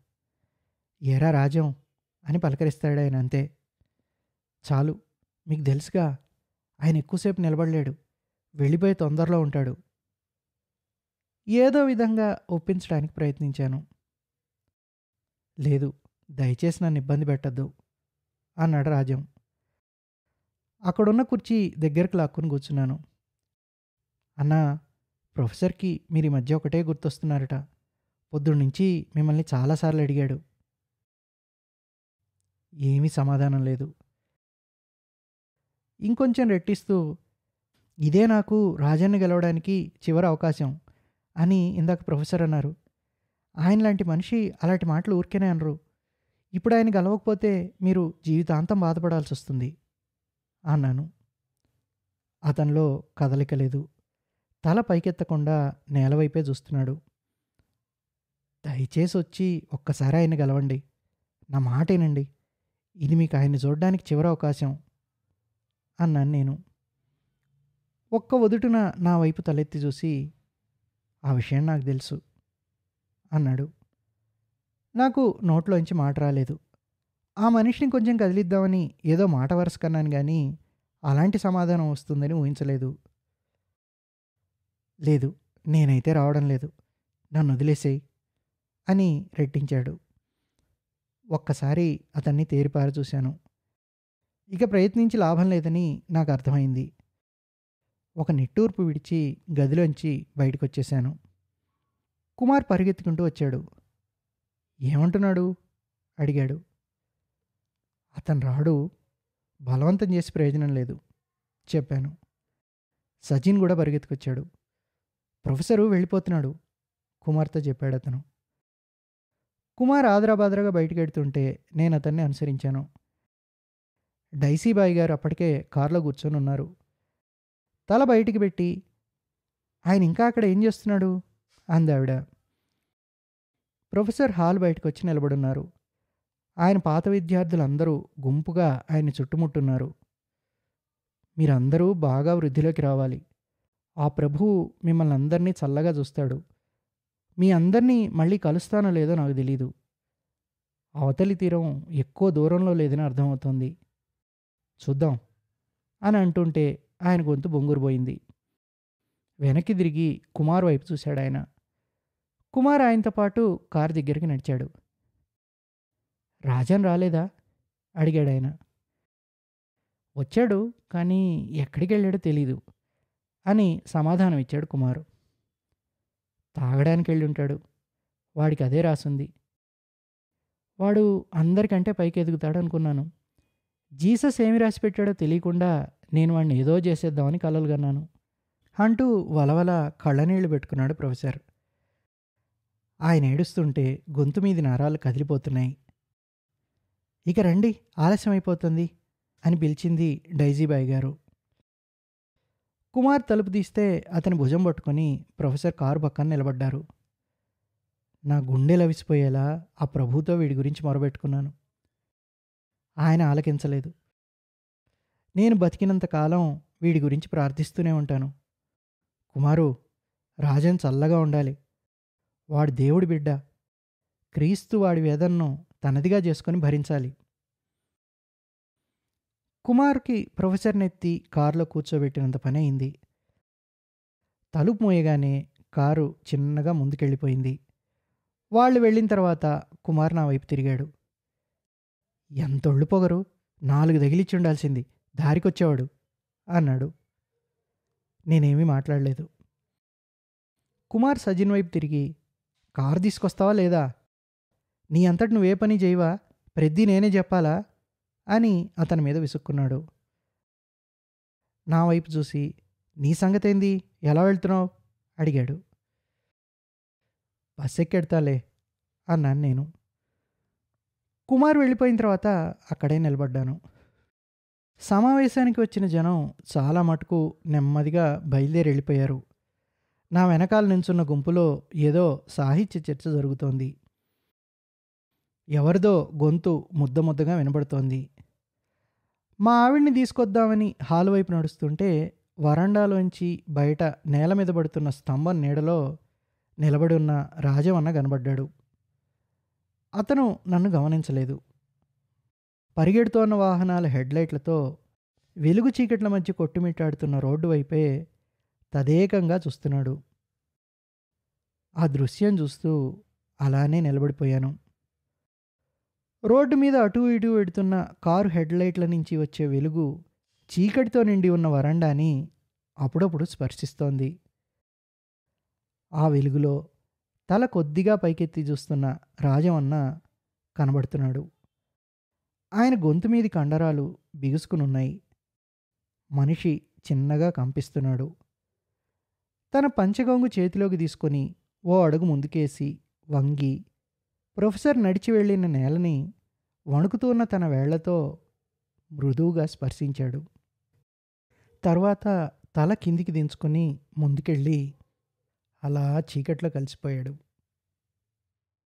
ఏరా రాజం అని పలకరిస్తాడు ఆయన అంతే చాలు మీకు తెలుసుగా ఆయన ఎక్కువసేపు నిలబడలేడు వెళ్ళిపోయి తొందరలో ఉంటాడు ఏదో విధంగా ఒప్పించడానికి ప్రయత్నించాను లేదు దయచేసి నన్ను ఇబ్బంది పెట్టద్దు అన్నాడు రాజం అక్కడున్న కుర్చీ దగ్గరకు లాక్కుని కూర్చున్నాను అన్నా ప్రొఫెసర్కి మీరు ఈ మధ్య ఒకటే గుర్తొస్తున్నారట పొద్దున్న నుంచి మిమ్మల్ని చాలాసార్లు అడిగాడు ఏమీ సమాధానం లేదు ఇంకొంచెం రెట్టిస్తూ ఇదే నాకు రాజాన్ని గెలవడానికి చివరి అవకాశం అని ఇందాక ప్రొఫెసర్ అన్నారు ఆయన లాంటి మనిషి అలాంటి మాటలు ఊరికేనే అనరు ఇప్పుడు ఆయన గెలవకపోతే మీరు జీవితాంతం బాధపడాల్సి వస్తుంది అన్నాను అతనిలో కదలిక లేదు తల పైకెత్తకుండా నేలవైపే చూస్తున్నాడు దయచేసి వచ్చి ఒక్కసారి ఆయన గెలవండి నా మాటేనండి ఇది మీకు ఆయన్ని చూడడానికి చివరి అవకాశం అన్నాను నేను ఒక్క వదుటున నా వైపు తలెత్తి చూసి ఆ విషయం నాకు తెలుసు అన్నాడు నాకు నోట్లోంచి మాట రాలేదు ఆ మనిషిని కొంచెం కదిలిద్దామని ఏదో మాట వరుస కన్నాను కానీ అలాంటి సమాధానం వస్తుందని ఊహించలేదు లేదు నేనైతే రావడం లేదు నన్ను వదిలేసేయి అని రెట్టించాడు ఒక్కసారి అతన్ని తేరిపారు చూశాను ఇక ప్రయత్నించి లాభం లేదని నాకు అర్థమైంది ఒక నిట్టూర్పు విడిచి గదిలోంచి బయటకు వచ్చేశాను కుమార్ పరిగెత్తుకుంటూ వచ్చాడు ఏమంటున్నాడు అడిగాడు అతను రాడు బలవంతం చేసి ప్రయోజనం లేదు చెప్పాను సచిన్ కూడా పరిగెత్తుకొచ్చాడు ప్రొఫెసరు వెళ్ళిపోతున్నాడు కుమార్తె చెప్పాడు అతను కుమార్ ఆదరాబాదరాగా బయటకెడుతుంటే నేను అతన్ని అనుసరించాను డైసీబాయి గారు అప్పటికే కారులో కూర్చొని ఉన్నారు తల బయటికి పెట్టి ఆయన ఇంకా అక్కడ ఏం చేస్తున్నాడు ఆవిడ ప్రొఫెసర్ హాల్ బయటకు వచ్చి నిలబడున్నారు ఆయన పాత విద్యార్థులందరూ గుంపుగా ఆయన చుట్టుముట్టున్నారు మీరందరూ బాగా వృద్ధిలోకి రావాలి ఆ ప్రభువు మిమ్మల్ని అందరినీ చల్లగా చూస్తాడు మీ అందరినీ మళ్ళీ కలుస్తానో లేదో నాకు తెలీదు అవతలి తీరం ఎక్కువ దూరంలో లేదని అర్థమవుతుంది చూద్దాం అని అంటుంటే ఆయన గొంతు బొంగురుపోయింది వెనక్కి తిరిగి కుమార్ వైపు చూశాడు ఆయన కుమార్ ఆయనతో పాటు కారు దగ్గరికి నడిచాడు రాజన్ రాలేదా అడిగాడు ఆయన వచ్చాడు కానీ ఎక్కడికి వెళ్ళాడో తెలీదు అని సమాధానం ఇచ్చాడు కుమారు తాగడానికి వెళ్ళి ఉంటాడు వాడికి అదే రాసుంది వాడు అందరికంటే పైకి ఎదుగుతాడు అనుకున్నాను జీసస్ ఏమి రాసి పెట్టాడో తెలియకుండా నేను వాడిని ఏదో చేసేద్దామని కలలుగన్నాను అంటూ వలవల కళ్ళనీళ్లు పెట్టుకున్నాడు ప్రొఫెసర్ ఆయన ఏడుస్తుంటే గొంతు మీది నరాలు కదిలిపోతున్నాయి ఇక రండి ఆలస్యమైపోతుంది అని పిలిచింది డైజీబాయ్ గారు కుమార్ తలుపు తీస్తే అతని భుజం పట్టుకొని ప్రొఫెసర్ కారు పక్కన నిలబడ్డారు నా గుండె లవిసిపోయేలా ఆ ప్రభుతో వీడి గురించి మొరబెట్టుకున్నాను ఆయన ఆలకించలేదు నేను బతికినంతకాలం వీడి గురించి ప్రార్థిస్తూనే ఉంటాను కుమారు రాజన్ చల్లగా ఉండాలి వాడు దేవుడి బిడ్డ క్రీస్తు వాడి వేదనను తనదిగా చేసుకొని భరించాలి కుమార్కి ప్రొఫెసర్ నెత్తి కారులో కూర్చోబెట్టినంత పని అయింది తలుపు మోయగానే కారు చిన్నగా ముందుకెళ్ళిపోయింది వాళ్ళు వెళ్ళిన తర్వాత కుమార్ నా వైపు తిరిగాడు ఎంత పొగరు నాలుగు తగిలిచ్చి ఉండాల్సింది దారికొచ్చేవాడు అన్నాడు నేనేమీ మాట్లాడలేదు కుమార్ సజిన్ వైపు తిరిగి కారు తీసుకొస్తావా లేదా నీ అంతటి నువ్వే పని చేయవా ప్రతి నేనే చెప్పాలా అని అతని మీద విసుక్కున్నాడు నా వైపు చూసి నీ సంగతేంది ఎలా వెళ్తున్నావు అడిగాడు బస్ ఎక్కెడతాలే అన్నాను నేను కుమార్ వెళ్ళిపోయిన తర్వాత అక్కడే నిలబడ్డాను సమావేశానికి వచ్చిన జనం చాలా మటుకు నెమ్మదిగా బయలుదేరి వెళ్ళిపోయారు నా వెనకాల నించున్న గుంపులో ఏదో సాహిత్య చర్చ జరుగుతోంది ఎవరిదో గొంతు ముద్ద ముద్దగా వినబడుతోంది మా ఆవిడ్ని తీసుకొద్దామని హాల్ వైపు నడుస్తుంటే వరండాలోంచి బయట నేల మీద పడుతున్న స్తంభం నీడలో నిలబడి ఉన్న రాజవన్న కనబడ్డాడు అతను నన్ను గమనించలేదు పరిగెడుతోన్న వాహనాల హెడ్లైట్లతో వెలుగు చీకట్ల మధ్య కొట్టుమిట్టాడుతున్న రోడ్డు వైపే తదేకంగా చూస్తున్నాడు ఆ దృశ్యం చూస్తూ అలానే నిలబడిపోయాను రోడ్డు మీద అటు ఇటు పెడుతున్న కారు హెడ్లైట్ల నుంచి వచ్చే వెలుగు చీకటితో నిండి ఉన్న వరండాని అప్పుడప్పుడు స్పర్శిస్తోంది ఆ వెలుగులో తల కొద్దిగా పైకెత్తి చూస్తున్న రాజమన్న కనబడుతున్నాడు ఆయన గొంతు మీది కండరాలు బిగుసుకునున్నాయి మనిషి చిన్నగా కంపిస్తున్నాడు తన పంచగొంగు చేతిలోకి తీసుకొని ఓ అడుగు ముందుకేసి వంగి ప్రొఫెసర్ నడిచి వెళ్ళిన నేలని వణుకుతున్న తన వేళ్లతో మృదువుగా స్పర్శించాడు తర్వాత తల కిందికి దించుకొని ముందుకెళ్ళి అలా చీకట్లో కలిసిపోయాడు